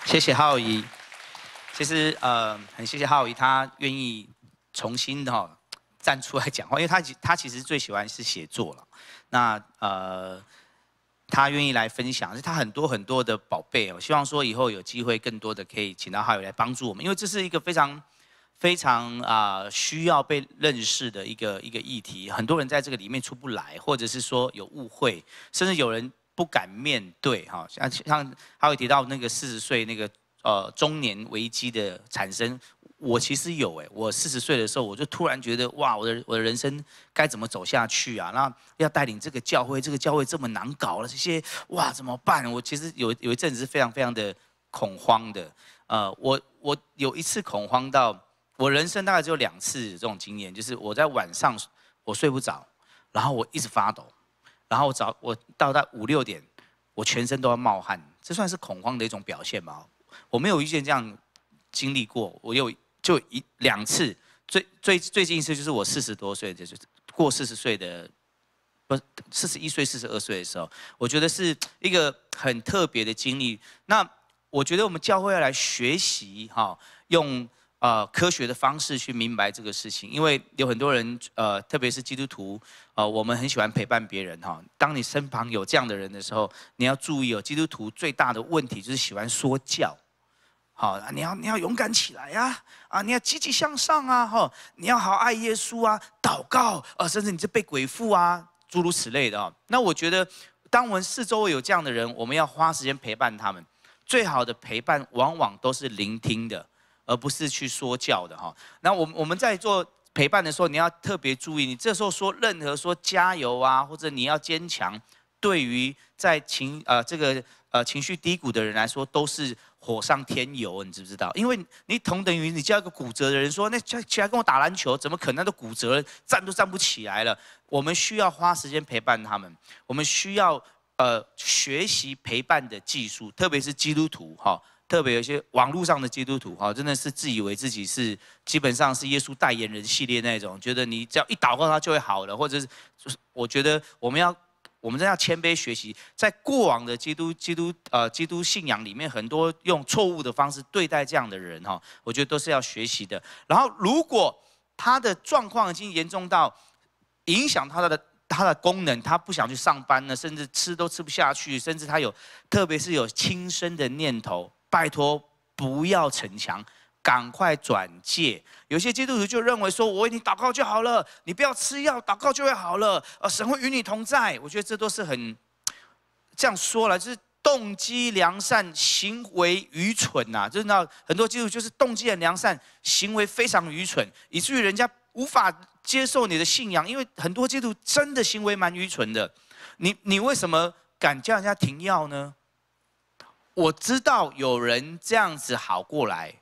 谢谢浩怡。其实呃，很谢谢浩怡，他愿意重新哈站出来讲话，因为他他其实最喜欢是写作了。那呃，他愿意来分享，是他很多很多的宝贝。我希望说以后有机会，更多的可以请到浩怡来帮助我们，因为这是一个非常非常啊需要被认识的一个一个议题。很多人在这个里面出不来，或者是说有误会，甚至有人。不敢面对哈，像像还有提到那个四十岁那个呃中年危机的产生，我其实有哎，我四十岁的时候我就突然觉得哇，我的我的人生该怎么走下去啊？那要带领这个教会，这个教会这么难搞了，这些哇怎么办？我其实有有一阵子是非常非常的恐慌的，呃，我我有一次恐慌到我人生大概只有两次这种经验，就是我在晚上我睡不着，然后我一直发抖。然后早我到到五六点，我全身都要冒汗，这算是恐慌的一种表现吧。我没有遇见这样经历过，我有就一两次，最 <laughs> 最最近一次就是我四十多岁，就是过四十岁的，不是四十一岁、四十二岁的时候，我觉得是一个很特别的经历。那我觉得我们教会要来学习哈，用。啊，科学的方式去明白这个事情，因为有很多人，呃，特别是基督徒，呃，我们很喜欢陪伴别人哈。当你身旁有这样的人的时候，你要注意哦，基督徒最大的问题就是喜欢说教，好，你要你要勇敢起来呀，啊，你要积极向上啊，哈，你要好好爱耶稣啊，祷告啊，甚至你是被鬼附啊，诸如此类的。那我觉得，当我们四周有这样的人，我们要花时间陪伴他们，最好的陪伴往往都是聆听的。而不是去说教的哈。那我我们在做陪伴的时候，你要特别注意，你这时候说任何说加油啊，或者你要坚强，对于在情呃这个呃情绪低谷的人来说，都是火上添油，你知不知道？因为你同等于你叫一个骨折的人说，那起来跟我打篮球，怎么可能都骨折，站都站不起来了？我们需要花时间陪伴他们，我们需要呃学习陪伴的技术，特别是基督徒哈。特别有些网络上的基督徒哈，真的是自以为自己是基本上是耶稣代言人系列那种，觉得你只要一祷告他就会好了，或者是就是我觉得我们要我们真要谦卑学习，在过往的基督基督呃基督信仰里面，很多用错误的方式对待这样的人哈，我觉得都是要学习的。然后如果他的状况已经严重到影响他的他的功能，他不想去上班呢，甚至吃都吃不下去，甚至他有特别是有轻生的念头。拜托，不要逞强，赶快转介。有些基督徒就认为说：“我为你祷告就好了，你不要吃药，祷告就会好了。”啊，神会与你同在。我觉得这都是很这样说了，就是动机良善，行为愚蠢呐。就是那很多基督徒就是动机很良善，行为非常愚蠢，以至于人家无法接受你的信仰，因为很多基督徒真的行为蛮愚蠢的。你你为什么敢叫人家停药呢？我知道有人这样子好过来，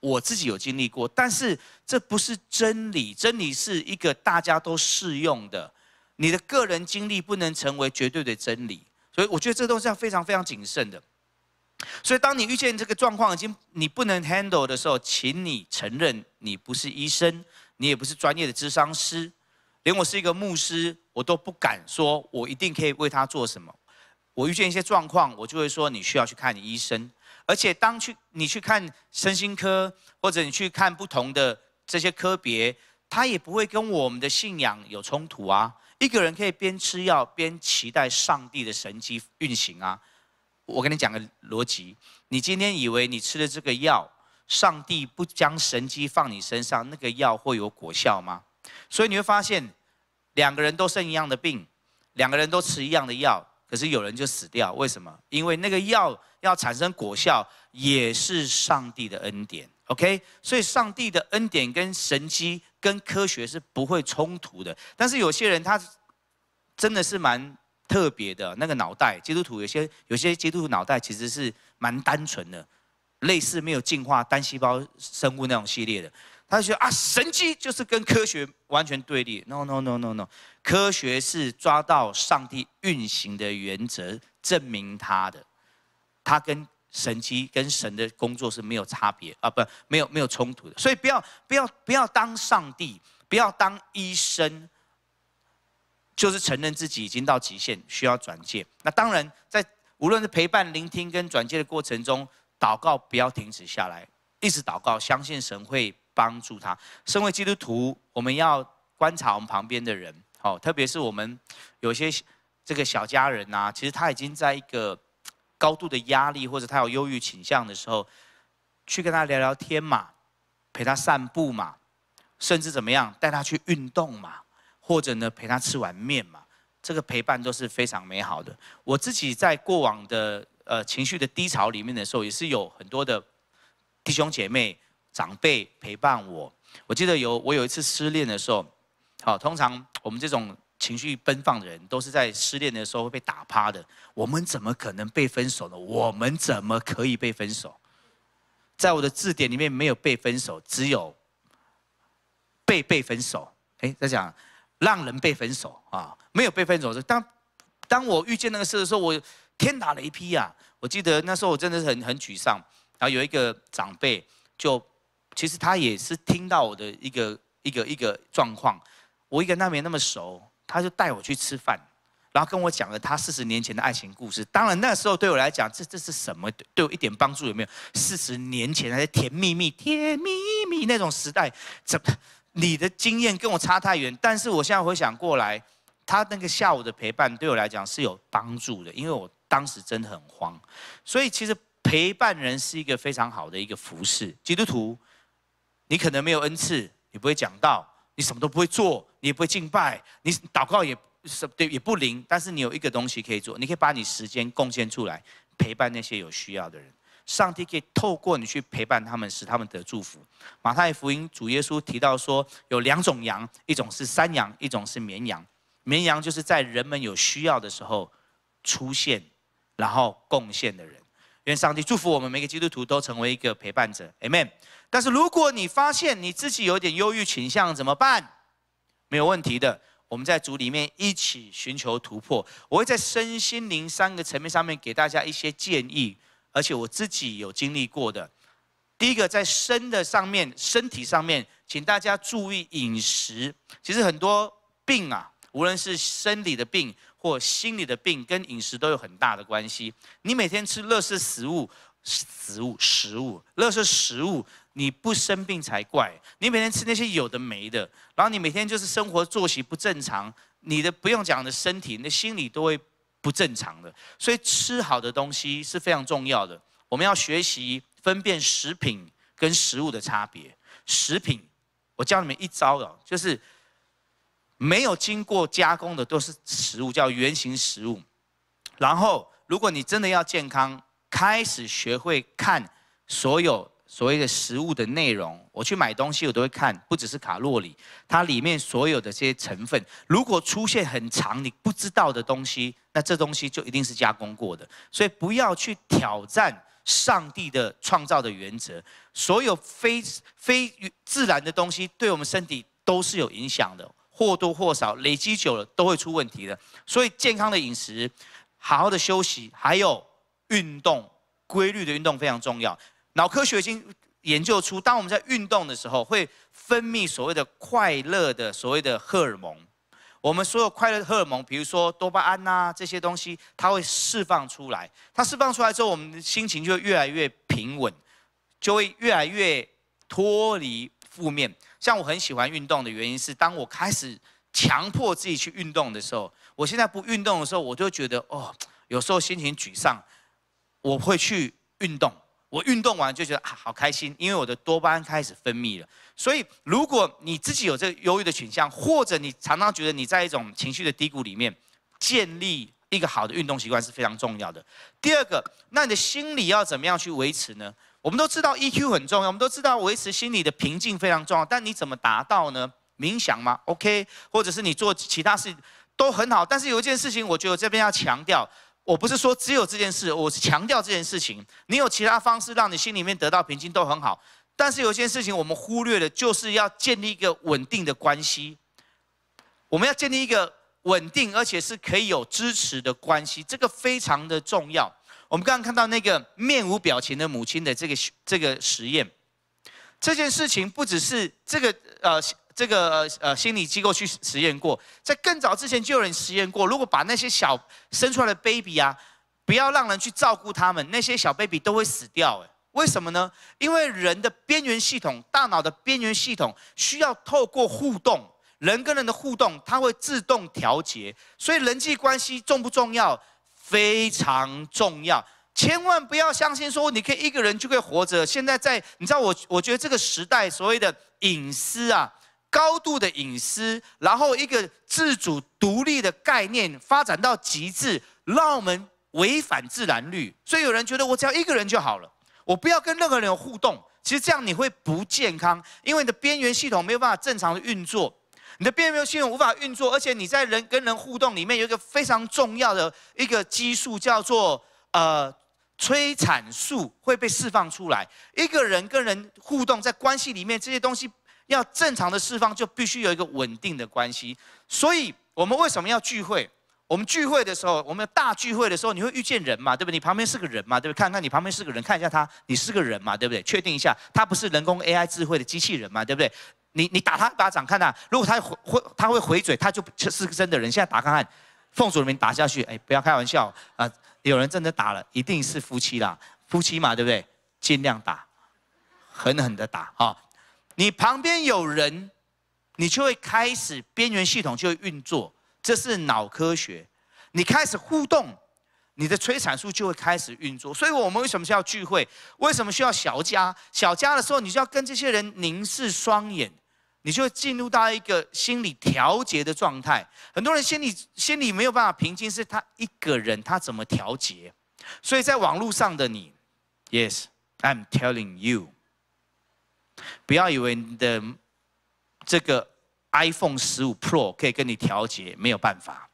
我自己有经历过，但是这不是真理，真理是一个大家都适用的，你的个人经历不能成为绝对的真理，所以我觉得这都是要非常非常谨慎的。所以当你遇见这个状况已经你不能 handle 的时候，请你承认你不是医生，你也不是专业的咨商师，连我是一个牧师，我都不敢说我一定可以为他做什么。我遇见一些状况，我就会说你需要去看医生。而且当去你去看身心科，或者你去看不同的这些科别，他也不会跟我们的信仰有冲突啊。一个人可以边吃药边期待上帝的神机运行啊。我跟你讲个逻辑，你今天以为你吃了这个药，上帝不将神机放你身上，那个药会有果效吗？所以你会发现，两个人都生一样的病，两个人都吃一样的药。可是有人就死掉，为什么？因为那个药要产生果效，也是上帝的恩典。OK，所以上帝的恩典跟神机跟科学是不会冲突的。但是有些人他真的是蛮特别的，那个脑袋，基督徒有些有些基督徒脑袋其实是蛮单纯的，类似没有进化单细胞生物那种系列的。他就说：“啊，神迹就是跟科学完全对立。no no no no no，科学是抓到上帝运行的原则，证明他的，他跟神迹跟神的工作是没有差别啊，不，没有没有冲突的。所以不要不要不要当上帝，不要当医生，就是承认自己已经到极限，需要转介。那当然，在无论是陪伴、聆听跟转介的过程中，祷告不要停止下来，一直祷告，相信神会。”帮助他。身为基督徒，我们要观察我们旁边的人，哦，特别是我们有些这个小家人呐。其实他已经在一个高度的压力，或者他有忧郁倾向的时候，去跟他聊聊天嘛，陪他散步嘛，甚至怎么样，带他去运动嘛，或者呢，陪他吃碗面嘛。这个陪伴都是非常美好的。我自己在过往的呃情绪的低潮里面的时候，也是有很多的弟兄姐妹。长辈陪伴我，我记得有我有一次失恋的时候，好，通常我们这种情绪奔放的人，都是在失恋的时候会被打趴的。我们怎么可能被分手呢？我们怎么可以被分手？在我的字典里面没有被分手，只有被被分手。哎，在讲让人被分手啊，没有被分手是当当我遇见那个事的时候，我天打雷劈啊！我记得那时候我真的是很很沮丧，然后有一个长辈就。其实他也是听到我的一个一个一个状况，我一个那没那么熟，他就带我去吃饭，然后跟我讲了他四十年前的爱情故事。当然那时候对我来讲，这这是什么？对我一点帮助有没有？四十年前那些甜蜜蜜、甜蜜蜜那种时代，怎么你的经验跟我差太远？但是我现在回想过来，他那个下午的陪伴对我来讲是有帮助的，因为我当时真的很慌。所以其实陪伴人是一个非常好的一个服饰，基督徒。你可能没有恩赐，你不会讲道，你什么都不会做，你也不会敬拜，你祷告也什对也不灵。但是你有一个东西可以做，你可以把你时间贡献出来，陪伴那些有需要的人。上帝可以透过你去陪伴他们，使他们得祝福。马太福音主耶稣提到说，有两种羊，一种是山羊，一种是绵羊。绵羊就是在人们有需要的时候出现，然后贡献的人。愿上帝祝福我们每个基督徒都成为一个陪伴者，Amen。但是如果你发现你自己有点忧郁倾向，怎么办？没有问题的，我们在组里面一起寻求突破。我会在身心灵三个层面上面给大家一些建议，而且我自己有经历过的。第一个在身的上面，身体上面，请大家注意饮食。其实很多病啊，无论是生理的病。或心理的病跟饮食都有很大的关系。你每天吃乐事食物、食物、食物，乐事食物你不生病才怪。你每天吃那些有的没的，然后你每天就是生活作息不正常，你的不用讲的身体，你的心理都会不正常的。所以吃好的东西是非常重要的。我们要学习分辨食品跟食物的差别。食品，我教你们一招哦，就是。没有经过加工的都是食物，叫原形食物。然后，如果你真的要健康，开始学会看所有所谓的食物的内容。我去买东西，我都会看，不只是卡路里，它里面所有的这些成分，如果出现很长你不知道的东西，那这东西就一定是加工过的。所以，不要去挑战上帝的创造的原则。所有非非自然的东西，对我们身体都是有影响的。或多或少累积久了都会出问题的，所以健康的饮食、好好的休息，还有运动，规律的运动非常重要。脑科学已经研究出，当我们在运动的时候，会分泌所谓的快乐的所谓的荷尔蒙。我们所有快乐荷尔蒙，比如说多巴胺呐这些东西，它会释放出来。它释放出来之后，我们的心情就会越来越平稳，就会越来越脱离。负面像我很喜欢运动的原因是，当我开始强迫自己去运动的时候，我现在不运动的时候，我就觉得哦，有时候心情沮丧，我会去运动，我运动完就觉得好开心，因为我的多巴胺开始分泌了。所以，如果你自己有这个忧郁的倾向，或者你常常觉得你在一种情绪的低谷里面，建立一个好的运动习惯是非常重要的。第二个，那你的心理要怎么样去维持呢？我们都知道 EQ 很重要，我们都知道维持心理的平静非常重要。但你怎么达到呢？冥想吗？OK，或者是你做其他事都很好。但是有一件事情，我觉得这边要强调，我不是说只有这件事，我是强调这件事情。你有其他方式让你心里面得到平静都很好。但是有一件事情我们忽略的，就是要建立一个稳定的关系。我们要建立一个稳定而且是可以有支持的关系，这个非常的重要。我们刚刚看到那个面无表情的母亲的这个这个实验，这件事情不只是这个呃这个呃心理机构去实验过，在更早之前就有人实验过。如果把那些小生出来的 baby 啊，不要让人去照顾他们，那些小 baby 都会死掉。哎，为什么呢？因为人的边缘系统，大脑的边缘系统需要透过互动，人跟人的互动，它会自动调节。所以人际关系重不重要？非常重要，千万不要相信说你可以一个人就可以活着。现在在你知道我，我觉得这个时代所谓的隐私啊，高度的隐私，然后一个自主独立的概念发展到极致，让我们违反自然律。所以有人觉得我只要一个人就好了，我不要跟任何人有互动。其实这样你会不健康，因为你的边缘系统没有办法正常的运作。你的边缘系统无法运作，而且你在人跟人互动里面有一个非常重要的一个激素，叫做呃催产素会被释放出来。一个人跟人互动，在关系里面这些东西要正常的释放，就必须有一个稳定的关系。所以我们为什么要聚会？我们聚会的时候，我们大聚会的时候，你会遇见人嘛？对不对？你旁边是个人嘛？对不对？看看你旁边是个人，看一下他，你是个人嘛？对不对？确定一下，他不是人工 AI 智慧的机器人嘛？对不对？你你打他一巴掌，看他如果他回他会回嘴，他就是是真的人。现在打看看，凤主人民打下去，哎，不要开玩笑啊！有人真的打了，一定是夫妻啦，夫妻嘛，对不对？尽量打，狠狠的打啊！你旁边有人，你就会开始边缘系统就会运作。这是脑科学，你开始互动，你的催产素就会开始运作。所以，我们为什么需要聚会？为什么需要小家？小家的时候，你就要跟这些人凝视双眼，你就进入到一个心理调节的状态。很多人心里心里没有办法平静，是他一个人，他怎么调节？所以在网络上的你，Yes，I'm telling you，不要以为你的这个。iPhone 十五 Pro 可以跟你调节，没有办法。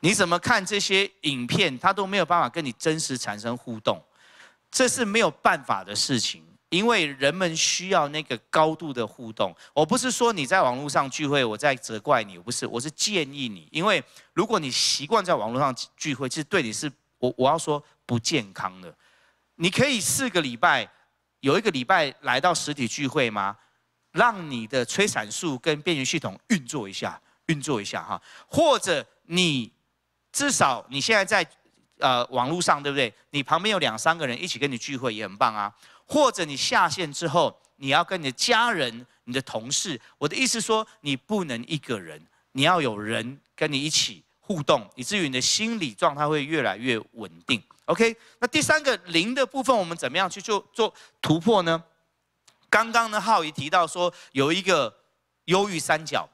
你怎么看这些影片，它都没有办法跟你真实产生互动，这是没有办法的事情。因为人们需要那个高度的互动。我不是说你在网络上聚会，我在责怪你，我不是，我是建议你。因为如果你习惯在网络上聚会，其实对你是，我我要说不健康的。你可以四个礼拜有一个礼拜来到实体聚会吗？让你的催产素跟边缘系统运作一下，运作一下哈，或者你至少你现在在呃网络上，对不对？你旁边有两三个人一起跟你聚会也很棒啊。或者你下线之后，你要跟你的家人、你的同事，我的意思说，你不能一个人，你要有人跟你一起互动，以至于你的心理状态会越来越稳定。OK，那第三个零的部分，我们怎么样去做做突破呢？刚刚呢，浩怡提到说有一个忧郁三角，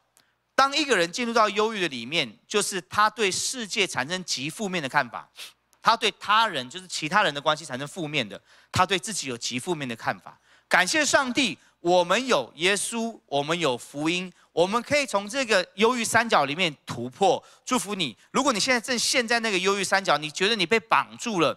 当一个人进入到忧郁的里面，就是他对世界产生极负面的看法，他对他人就是其他人的关系产生负面的，他对自己有极负面的看法。感谢上帝，我们有耶稣，我们有福音，我们可以从这个忧郁三角里面突破。祝福你，如果你现在正陷在那个忧郁三角，你觉得你被绑住了，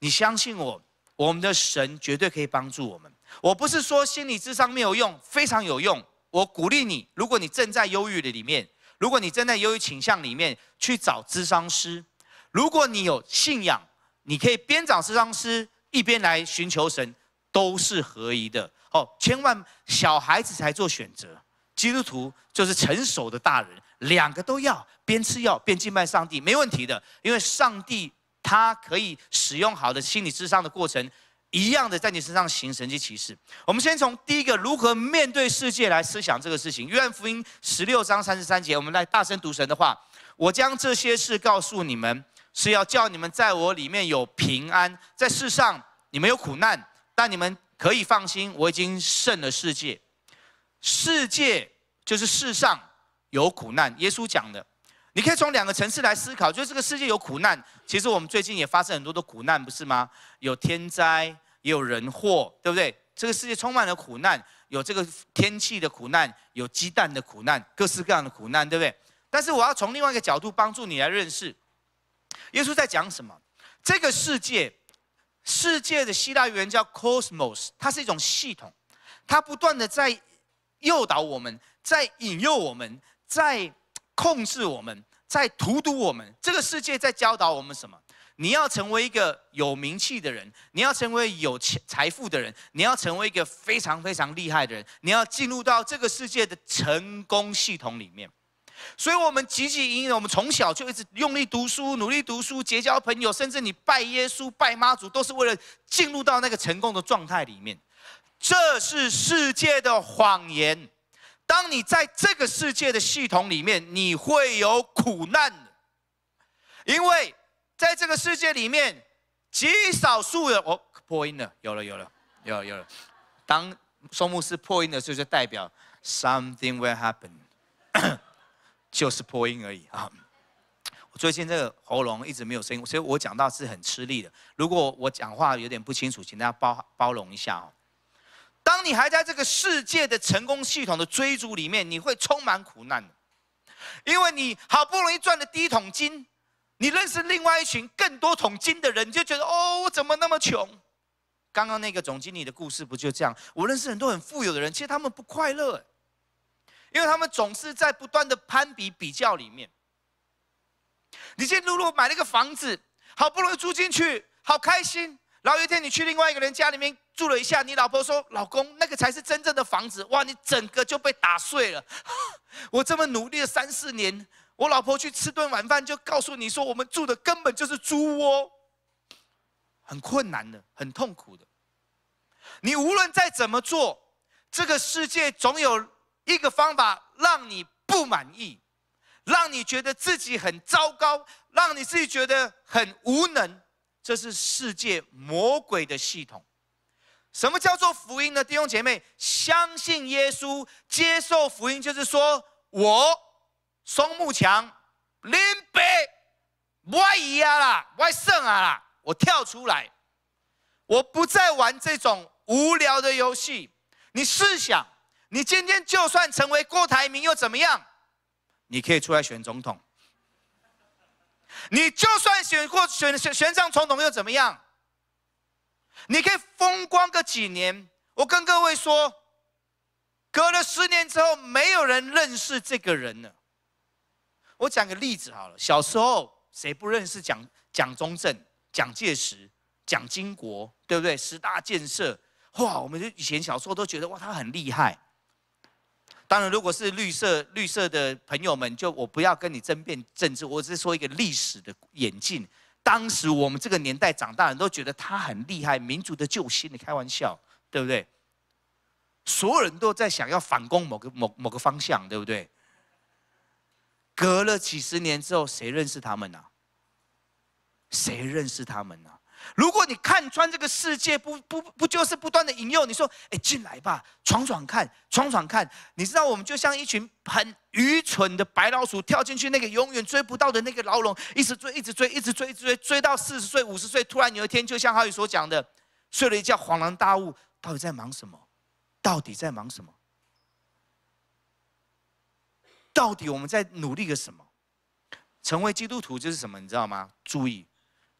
你相信我，我们的神绝对可以帮助我们。我不是说心理智商没有用，非常有用。我鼓励你，如果你正在忧郁的里面，如果你正在忧郁倾向里面，去找智商师。如果你有信仰，你可以边找智商师一边来寻求神，都是合一的。哦，千万小孩子才做选择，基督徒就是成熟的大人，两个都要，边吃药边敬拜上帝，没问题的。因为上帝他可以使用好的心理智商的过程。一样的在你身上行神迹奇事。我们先从第一个如何面对世界来思想这个事情。约翰福音十六章三十三节，我们来大声读神的话：我将这些事告诉你们，是要叫你们在我里面有平安。在世上你们有苦难，但你们可以放心，我已经胜了世界。世界就是世上有苦难。耶稣讲的。你可以从两个层次来思考，就是这个世界有苦难，其实我们最近也发生很多的苦难，不是吗？有天灾，也有人祸，对不对？这个世界充满了苦难，有这个天气的苦难，有鸡蛋的苦难，各式各样的苦难，对不对？但是我要从另外一个角度帮助你来认识，耶稣在讲什么？这个世界，世界的希腊语言叫 cosmos，它是一种系统，它不断的在诱导我们，在引诱我们，在控制我们。在荼毒我们这个世界，在教导我们什么？你要成为一个有名气的人，你要成为有钱、财富的人，你要成为一个非常非常厉害的人，你要进入到这个世界的成功系统里面。所以，我们汲汲营营，我们从小就一直用力读书，努力读书，结交朋友，甚至你拜耶稣、拜妈祖，都是为了进入到那个成功的状态里面。这是世界的谎言。当你在这个世界的系统里面，你会有苦难的，因为在这个世界里面，极少数的哦，破音了，有了有了，有了，有了。当松木是破音的时候，就代表 something will happen，<coughs> 就是破音而已啊。我最近这个喉咙一直没有声音，所以我讲到是很吃力的。如果我讲话有点不清楚，请大家包包容一下哦。当你还在这个世界的成功系统的追逐里面，你会充满苦难，因为你好不容易赚的第一桶金，你认识另外一群更多桶金的人，你就觉得哦，我怎么那么穷？刚刚那个总经理的故事不就这样？我认识很多很富有的人，其实他们不快乐，因为他们总是在不断的攀比比较里面。你见露露买了个房子，好不容易租进去，好开心。然后有一天，你去另外一个人家里面住了一下，你老婆说：“老公，那个才是真正的房子。”哇！你整个就被打碎了。我这么努力了三四年，我老婆去吃顿晚饭就告诉你说：“我们住的根本就是猪窝。”很困难的，很痛苦的。你无论再怎么做，这个世界总有一个方法让你不满意，让你觉得自己很糟糕，让你自己觉得很无能。这是世界魔鬼的系统。什么叫做福音呢？弟兄姐妹，相信耶稣，接受福音，就是说，我松木强，林北，我依啊啦，我胜啊啦，我跳出来，我不再玩这种无聊的游戏。你试想，你今天就算成为郭台铭又怎么样？你可以出来选总统。你就算选过选选选上总统又怎么样？你可以风光个几年。我跟各位说，隔了十年之后，没有人认识这个人了。我讲个例子好了，小时候谁不认识蒋蒋中正、蒋介石、蒋经国，对不对？十大建设，哇，我们就以前小时候都觉得哇，他很厉害。当然，如果是绿色绿色的朋友们，就我不要跟你争辩政治，我只是说一个历史的演进。当时我们这个年代长大人都觉得他很厉害，民族的救星，你开玩笑对不对？所有人都在想要反攻某个某某个方向，对不对？隔了几十年之后，谁认识他们呢？谁认识他们呢？如果你看穿这个世界，不不不，就是不断的引诱。你说，哎，进来吧，闯闯看，闯闯看。你知道，我们就像一群很愚蠢的白老鼠，跳进去那个永远追不到的那个牢笼，一直追，一直追，一直追，一直追，追到四十岁、五十岁，突然有一天，就像浩宇所讲的，睡了一觉，恍然大悟，到底在忙什么？到底在忙什么？到底我们在努力个什么？成为基督徒就是什么？你知道吗？注意。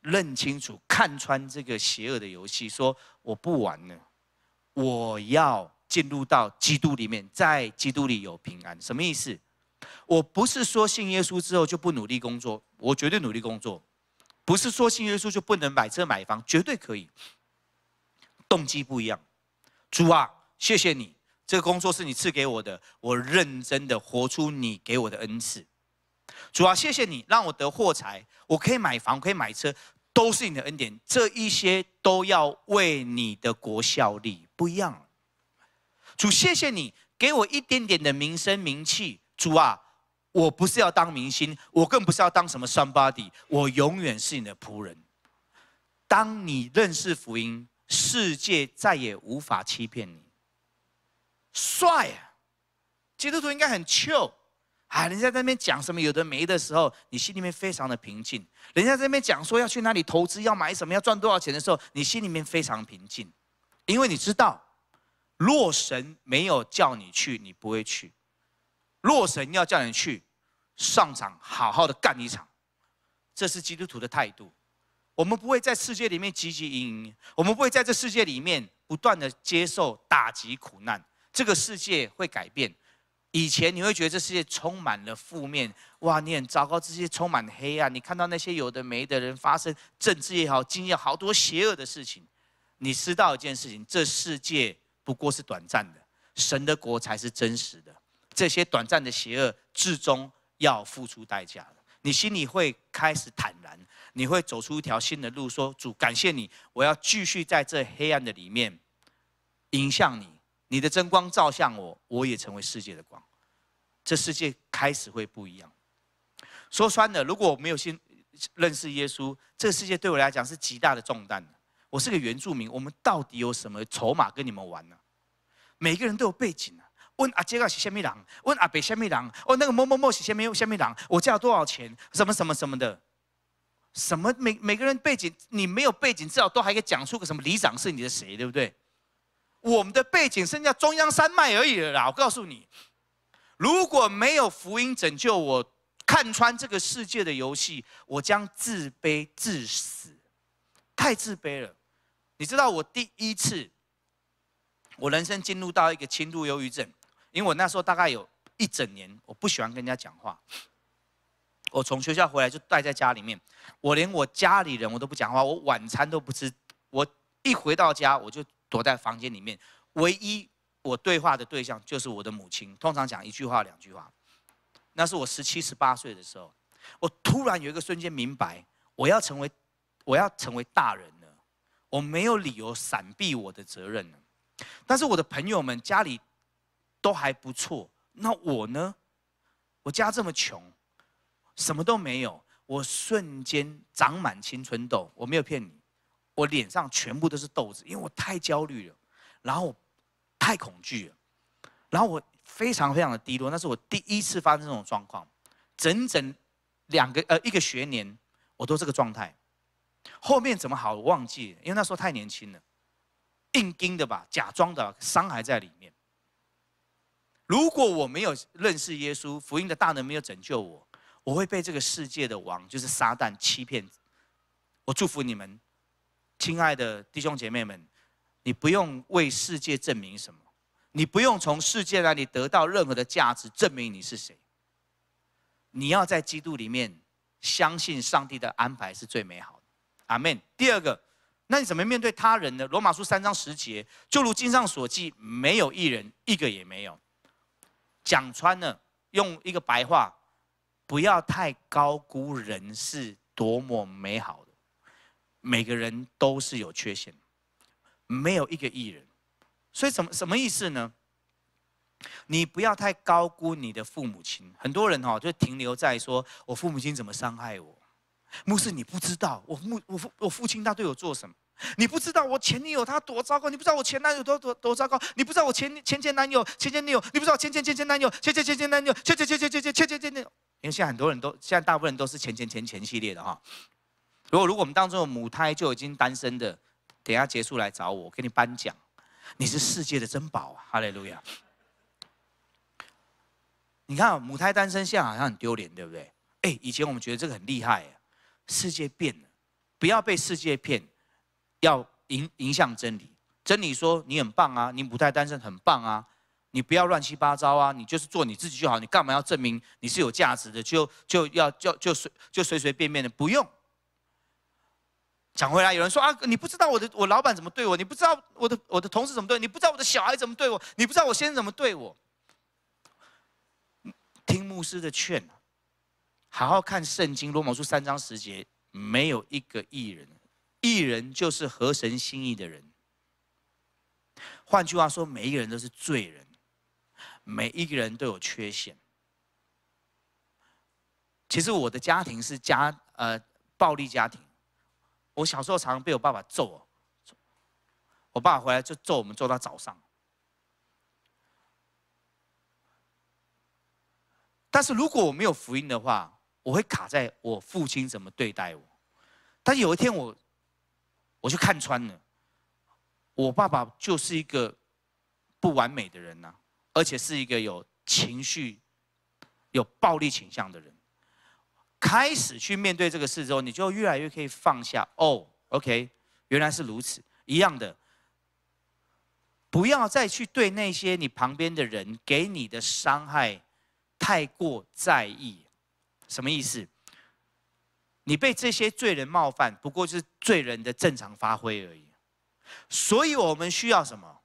认清楚、看穿这个邪恶的游戏，说我不玩了，我要进入到基督里面，在基督里有平安。什么意思？我不是说信耶稣之后就不努力工作，我绝对努力工作。不是说信耶稣就不能买车买房，绝对可以。动机不一样。主啊，谢谢你，这个工作是你赐给我的，我认真的活出你给我的恩赐。主啊，谢谢你让我得货财，我可以买房，可以买车，都是你的恩典。这一些都要为你的国效力，不一样主，谢谢你给我一点点的名声名气。主啊，我不是要当明星，我更不是要当什么 somebody，我永远是你的仆人。当你认识福音，世界再也无法欺骗你。帅，啊，基督徒应该很 c i l l 啊！人家在那边讲什么有的没的时候，你心里面非常的平静。人家在那边讲说要去哪里投资、要买什么、要赚多少钱的时候，你心里面非常平静，因为你知道，若神没有叫你去，你不会去；若神要叫你去，上场好好的干一场。这是基督徒的态度。我们不会在世界里面汲汲营营，我们不会在这世界里面不断的接受打击、苦难。这个世界会改变。以前你会觉得这世界充满了负面，哇，你很糟糕，这世界充满黑暗。你看到那些有的没的人发生政治也好，经验好多邪恶的事情。你知道一件事情，这世界不过是短暂的，神的国才是真实的。这些短暂的邪恶，最终要付出代价的。你心里会开始坦然，你会走出一条新的路，说主，感谢你，我要继续在这黑暗的里面影响你。你的真光照向我，我也成为世界的光，这世界开始会不一样。说穿了，如果我没有先认识耶稣，这个世界对我来讲是极大的重担的。我是个原住民，我们到底有什么筹码跟你们玩呢？每个人都有背景啊！问阿杰卡西虾米郎，问阿北虾米郎，哦，那个某某某西虾米虾米郎，我借了多少钱？什么什么什么的？什么每每个人背景，你没有背景至少都还可以讲出个什么里长是你的谁，对不对？我们的背景剩下中央山脉而已了。我告诉你，如果没有福音拯救我，看穿这个世界的游戏，我将自卑致死，太自卑了。你知道我第一次，我人生进入到一个轻度忧郁症，因为我那时候大概有一整年，我不喜欢跟人家讲话。我从学校回来就待在家里面，我连我家里人我都不讲话，我晚餐都不吃。我一回到家我就。躲在房间里面，唯一我对话的对象就是我的母亲。通常讲一句话、两句话。那是我十七、十八岁的时候，我突然有一个瞬间明白，我要成为，我要成为大人了。我没有理由闪避我的责任了。但是我的朋友们家里都还不错，那我呢？我家这么穷，什么都没有。我瞬间长满青春痘，我没有骗你。我脸上全部都是痘子，因为我太焦虑了，然后太恐惧了，然后我非常非常的低落。那是我第一次发生这种状况，整整两个呃一个学年，我都这个状态。后面怎么好忘记？因为那时候太年轻了，硬盯的吧，假装的伤还在里面。如果我没有认识耶稣福音的大能没有拯救我，我会被这个世界的王就是撒旦欺骗。我祝福你们。亲爱的弟兄姐妹们，你不用为世界证明什么，你不用从世界那里得到任何的价值证明你是谁。你要在基督里面相信上帝的安排是最美好的。阿门。第二个，那你怎么面对他人呢？罗马书三章十节，就如经上所记，没有一人，一个也没有。讲穿了，用一个白话，不要太高估人是多么美好。每个人都是有缺陷，没有一个艺人，所以什么什么意思呢？你不要太高估你的父母亲。很多人哦，就停留在说我父母亲怎么伤害我。牧师，你不知道我父我父我父亲他对我做什么？你不知道我前女友他多糟糕？你不知道我前男友多多多糟糕？你不知道我前前前男友前前女友？你不知道前前前前男友前前前前男友前前前前前前前前？因为现在很多人都现在大部分人都是前前前前系列的哈。如果如果我们当中有母胎就已经单身的，等下结束来找我，给你颁奖，你是世界的珍宝，<laughs> 哈利路亚！你看母胎单身现在好像很丢脸，对不对？哎，以前我们觉得这个很厉害，世界变了，不要被世界骗，要迎迎向真理。真理说你很棒啊，你母胎单身很棒啊，你不要乱七八糟啊，你就是做你自己就好，你干嘛要证明你是有价值的？就就要就就随就随随便便的不用。讲回来，有人说：“啊，你不知道我的我老板怎么对我，你不知道我的我的同事怎么对，你不知道我的小孩怎么对我，你不知道我先生怎么对我。”听牧师的劝，好好看圣经罗马书三章十节，没有一个艺人，艺人就是合神心意的人。换句话说，每一个人都是罪人，每一个人都有缺陷。其实我的家庭是家呃暴力家庭。我小时候常常被我爸爸揍我，爸爸回来就揍我们，揍到早上。但是如果我没有福音的话，我会卡在我父亲怎么对待我。但有一天我，我就看穿了，我爸爸就是一个不完美的人呐，而且是一个有情绪、有暴力倾向的人。开始去面对这个事之后，你就越来越可以放下。哦，OK，原来是如此一样的。不要再去对那些你旁边的人给你的伤害太过在意。什么意思？你被这些罪人冒犯，不过是罪人的正常发挥而已。所以我们需要什么？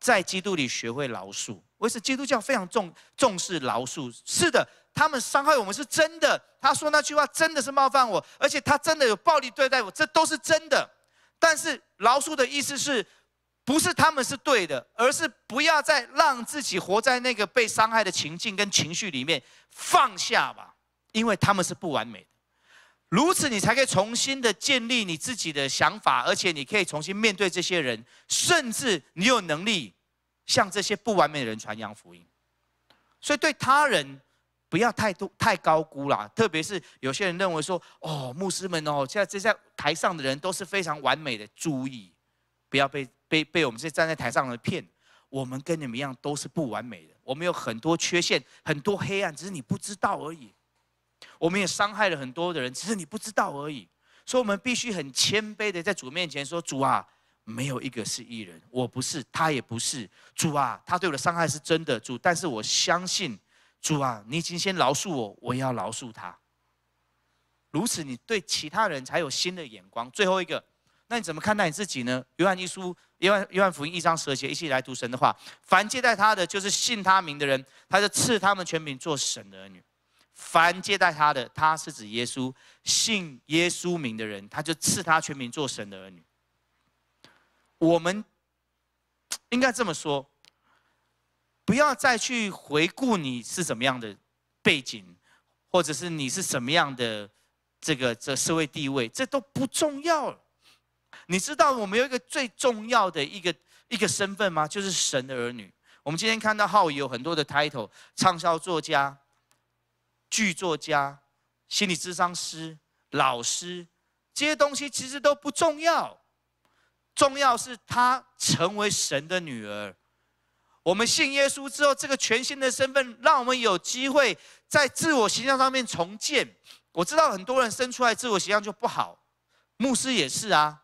在基督里学会饶恕。为什么基督教，非常重重视饶恕。是的。他们伤害我们是真的，他说那句话真的是冒犯我，而且他真的有暴力对待我，这都是真的。但是饶恕的意思是，不是他们是对的，而是不要再让自己活在那个被伤害的情境跟情绪里面，放下吧，因为他们是不完美的。如此，你才可以重新的建立你自己的想法，而且你可以重新面对这些人，甚至你有能力向这些不完美的人传扬福音。所以对他人。不要太多太高估了，特别是有些人认为说：“哦，牧师们哦，现在这在台上的人都是非常完美的。”注意，不要被被被我们这些站在台上的骗。我们跟你们一样，都是不完美的，我们有很多缺陷，很多黑暗，只是你不知道而已。我们也伤害了很多的人，只是你不知道而已。所以，我们必须很谦卑的在主面前说：“主啊，没有一个是艺人，我不是，他也不是。主啊，他对我的伤害是真的。主，但是我相信。”主啊，你已经先饶恕我，我也要饶恕他。如此，你对其他人才有新的眼光。最后一个，那你怎么看待你自己呢？约翰一书，约翰约翰福音一章蛇节一起来读神的话：凡接待他的，就是信他名的人，他就赐他们全名做神的儿女。凡接待他的，他是指耶稣，信耶稣名的人，他就赐他全名做神的儿女。我们应该这么说。不要再去回顾你是怎么样的背景，或者是你是什么样的这个这社会地位，这都不重要。你知道我们有一个最重要的一个一个身份吗？就是神的儿女。我们今天看到浩宇有很多的 title，畅销作家、剧作家、心理智商师、老师，这些东西其实都不重要，重要是他成为神的女儿。我们信耶稣之后，这个全新的身份让我们有机会在自我形象上面重建。我知道很多人生出来自我形象就不好，牧师也是啊。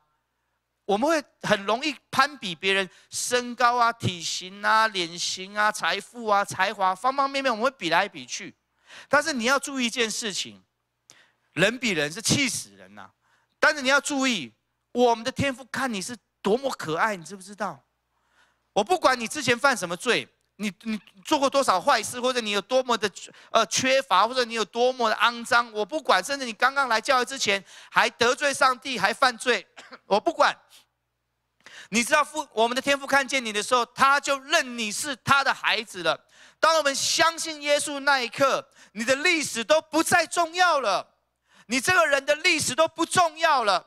我们会很容易攀比别人身高啊、体型啊、脸型啊、财富啊、才华，方方面面我们会比来比去。但是你要注意一件事情，人比人是气死人呐。但是你要注意，我们的天赋看你是多么可爱，你知不知道？我不管你之前犯什么罪，你你做过多少坏事，或者你有多么的呃缺乏，或者你有多么的肮脏，我不管。甚至你刚刚来教会之前还得罪上帝，还犯罪，<coughs> 我不管。你知道父我们的天父看见你的时候，他就认你是他的孩子了。当我们相信耶稣那一刻，你的历史都不再重要了，你这个人的历史都不重要了。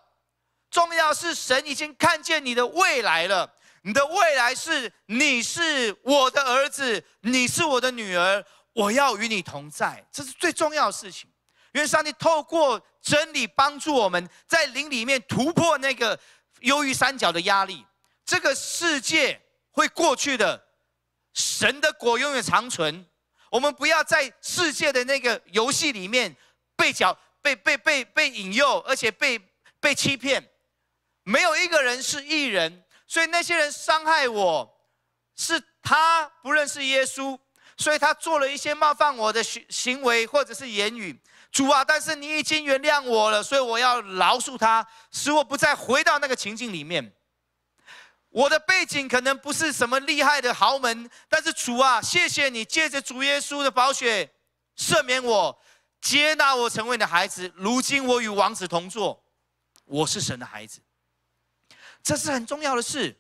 重要是神已经看见你的未来了。你的未来是，你是我的儿子，你是我的女儿，我要与你同在，这是最重要的事情。因为上帝透过真理帮助我们，在灵里面突破那个忧郁三角的压力。这个世界会过去的，神的果永远长存。我们不要在世界的那个游戏里面被搅、被被被被引诱，而且被被欺骗。没有一个人是艺人。所以那些人伤害我，是他不认识耶稣，所以他做了一些冒犯我的行行为或者是言语。主啊，但是你已经原谅我了，所以我要饶恕他，使我不再回到那个情境里面。我的背景可能不是什么厉害的豪门，但是主啊，谢谢你借着主耶稣的宝血赦免我，接纳我成为你的孩子。如今我与王子同坐，我是神的孩子。这是很重要的事，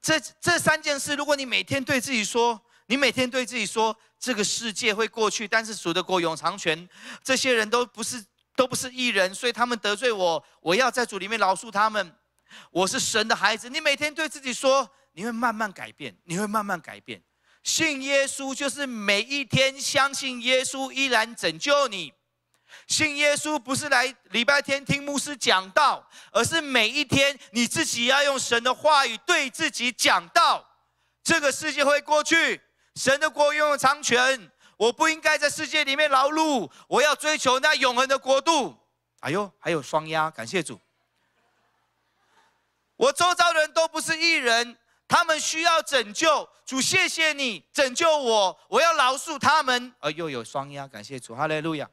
这这三件事，如果你每天对自己说，你每天对自己说，这个世界会过去，但是赎得过永长权，这些人都不是都不是艺人，所以他们得罪我，我要在主里面饶恕他们。我是神的孩子，你每天对自己说，你会慢慢改变，你会慢慢改变。信耶稣就是每一天相信耶稣依然拯救你。信耶稣不是来礼拜天听牧师讲道，而是每一天你自己要用神的话语对自己讲道。这个世界会过去，神的国拥有长权。我不应该在世界里面劳碌，我要追求那永恒的国度。哎呦，还有双鸭，感谢主。我周遭人都不是艺人，他们需要拯救。主谢谢你拯救我，我要饶恕他们。而又有双鸭，感谢主。哈利路亚。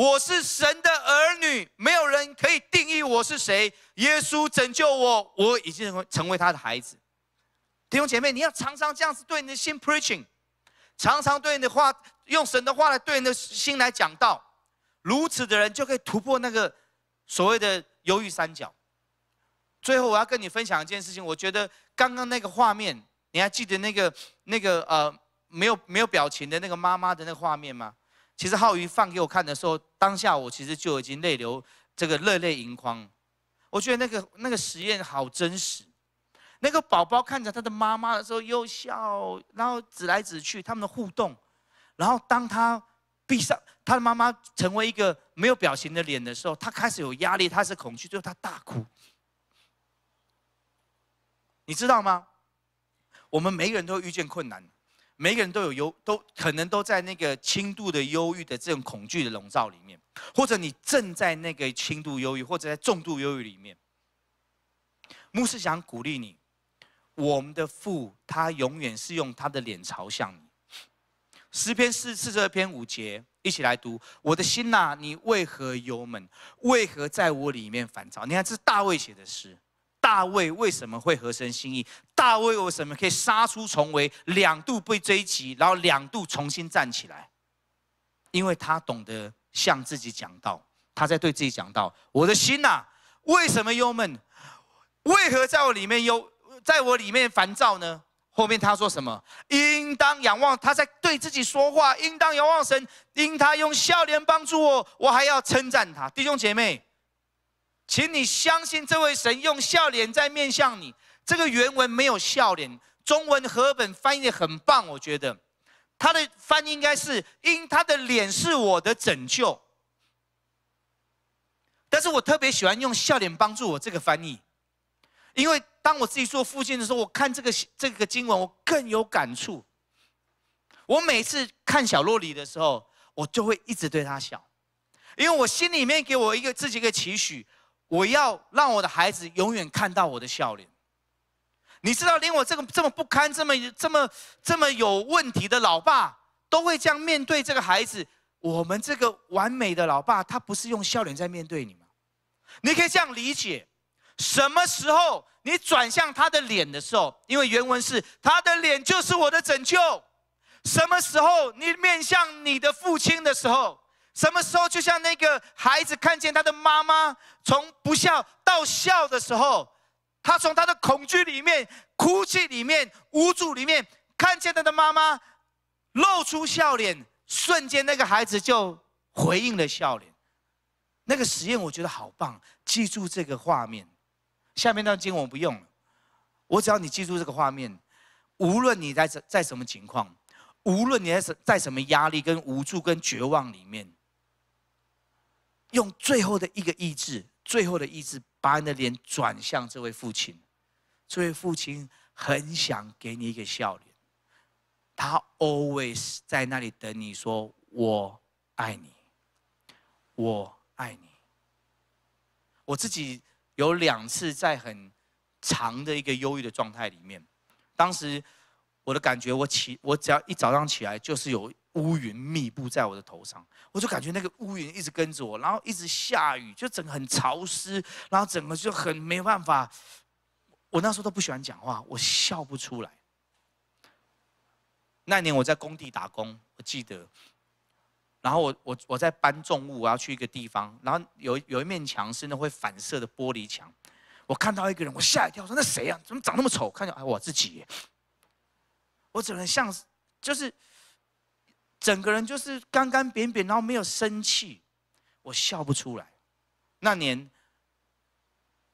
我是神的儿女，没有人可以定义我是谁。耶稣拯救我，我已经成为他的孩子。弟兄姐妹，你要常常这样子对你的心 preaching，常常对你的话用神的话来对你的心来讲道，如此的人就可以突破那个所谓的犹豫三角。最后，我要跟你分享一件事情，我觉得刚刚那个画面，你还记得那个那个呃没有没有表情的那个妈妈的那个画面吗？其实浩宇放给我看的时候，当下我其实就已经泪流，这个热泪盈眶。我觉得那个那个实验好真实，那个宝宝看着他的妈妈的时候又笑，然后指来指去，他们的互动。然后当他闭上他的妈妈成为一个没有表情的脸的时候，他开始有压力，他是恐惧，最后他大哭。你知道吗？我们每个人都会遇见困难。每个人都有忧，都可能都在那个轻度的忧郁的这种恐惧的笼罩里面，或者你正在那个轻度忧郁，或者在重度忧郁里面。牧师想鼓励你，我们的父他永远是用他的脸朝向你。十篇四四十二篇五节，一起来读。我的心呐，你为何忧闷？为何在我里面烦躁？你看，这是大卫写的诗。大卫为什么会合神心意？大卫为什么可以杀出重围，两度被追击，然后两度重新站起来？因为他懂得向自己讲道，他在对自己讲道：“我的心呐，为什么忧闷？为何在我里面忧，在我里面烦躁呢？”后面他说什么？应当仰望。他在对自己说话：“应当仰望神，因他用笑脸帮助我，我还要称赞他。”弟兄姐妹，请你相信这位神用笑脸在面向你。这个原文没有笑脸，中文和本翻译的很棒，我觉得他的翻译应该是“因他的脸是我的拯救”。但是我特别喜欢用笑脸帮助我这个翻译，因为当我自己做父亲的时候，我看这个这个经文，我更有感触。我每次看小洛里的时候，我就会一直对他笑，因为我心里面给我一个自己一个期许，我要让我的孩子永远看到我的笑脸。你知道，连我这个这么不堪、这么这么这么有问题的老爸，都会这样面对这个孩子。我们这个完美的老爸，他不是用笑脸在面对你吗？你可以这样理解：什么时候你转向他的脸的时候，因为原文是他的脸就是我的拯救。什么时候你面向你的父亲的时候，什么时候就像那个孩子看见他的妈妈从不笑到笑的时候。他从他的恐惧里面、哭泣里面、无助里面，看见他的妈妈露出笑脸，瞬间那个孩子就回应了笑脸。那个实验我觉得好棒，记住这个画面。下面那段经我不用了，我只要你记住这个画面。无论你在在什么情况，无论你在什在什么压力、跟无助、跟绝望里面，用最后的一个意志。最后的意志，把你的脸转向这位父亲。这位父亲很想给你一个笑脸，他 always 在那里等你，说：“我爱你，我爱你。”我自己有两次在很长的一个忧郁的状态里面，当时我的感觉，我起，我只要一早上起来，就是有。乌云密布在我的头上，我就感觉那个乌云一直跟着我，然后一直下雨，就整个很潮湿，然后整个就很没办法。我那时候都不喜欢讲话，我笑不出来。那年我在工地打工，我记得，然后我我我在搬重物，我要去一个地方，然后有有一面墙是那会反射的玻璃墙，我看到一个人，我吓一跳，说那谁啊？怎么长那么丑？看见啊，我自己，我只能像就是。整个人就是干干扁扁，然后没有生气，我笑不出来。那年，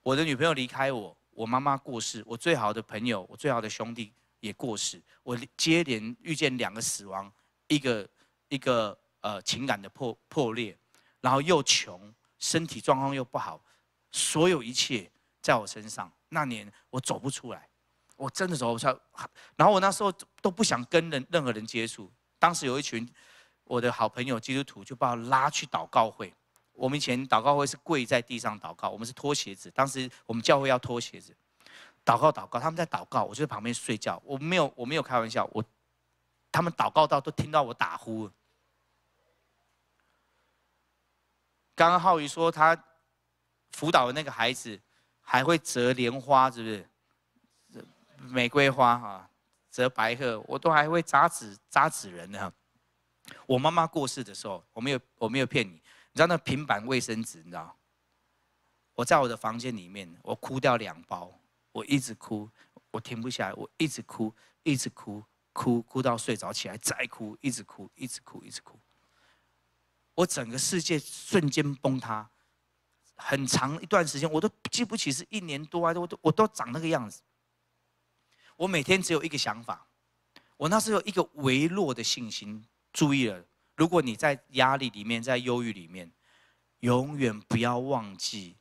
我的女朋友离开我，我妈妈过世，我最好的朋友，我最好的兄弟也过世，我接连遇见两个死亡，一个一个呃情感的破破裂，然后又穷，身体状况又不好，所有一切在我身上。那年我走不出来，我真的走不出来。然后我那时候都不想跟人任何人接触。当时有一群我的好朋友基督徒，就把我拉去祷告会。我们以前祷告会是跪在地上祷告，我们是脱鞋子。当时我们教会要脱鞋子祷告祷告，他们在祷告，我就在旁边睡觉。我没有我没有开玩笑，我他们祷告到都听到我打呼。刚刚浩宇说他辅导的那个孩子还会折莲花，是不是？玫瑰花哈。则白鹤，我都还会扎纸、扎纸人呢。我妈妈过世的时候，我没有，我没有骗你。你知道那平板卫生纸，你知道我在我的房间里面，我哭掉两包，我一直哭，我停不下来，我一直哭，一直哭，哭哭到睡着，起来再哭，一直哭，一直哭，一直哭。我整个世界瞬间崩塌，很长一段时间我都记不起是一年多啊，我都我都长那个样子。我每天只有一个想法，我那时候一个微弱的信心。注意了，如果你在压力里面，在忧郁里面，永远不要忘记，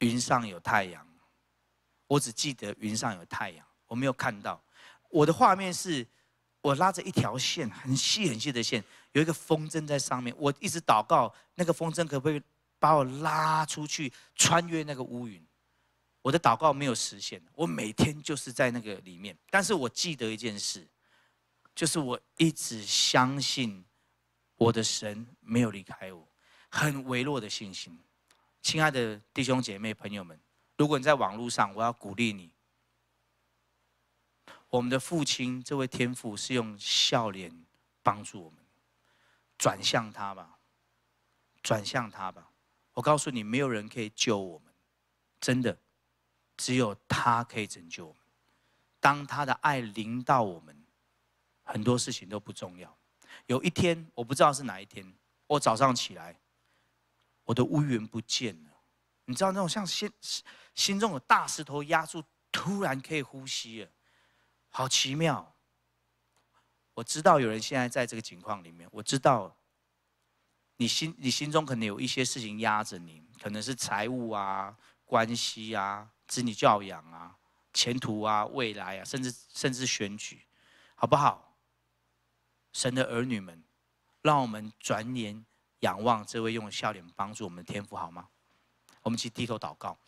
云上有太阳。我只记得云上有太阳，我没有看到。我的画面是，我拉着一条线，很细很细的线，有一个风筝在上面。我一直祷告，那个风筝可不可以把我拉出去，穿越那个乌云？我的祷告没有实现，我每天就是在那个里面。但是我记得一件事，就是我一直相信我的神没有离开我，很微弱的信心。亲爱的弟兄姐妹朋友们，如果你在网络上，我要鼓励你，我们的父亲这位天父是用笑脸帮助我们，转向他吧，转向他吧。我告诉你，没有人可以救我们，真的。只有他可以拯救我们。当他的爱临到我们，很多事情都不重要。有一天，我不知道是哪一天，我早上起来，我的乌云不见了。你知道那种像心心中有大石头压住，突然可以呼吸了，好奇妙。我知道有人现在在这个情况里面，我知道你心你心中可能有一些事情压着你，可能是财务啊、关系啊。子女教养啊，前途啊，未来啊，甚至甚至选举，好不好？神的儿女们，让我们转眼仰望这位用笑脸帮助我们的天父，好吗？我们去低头祷告。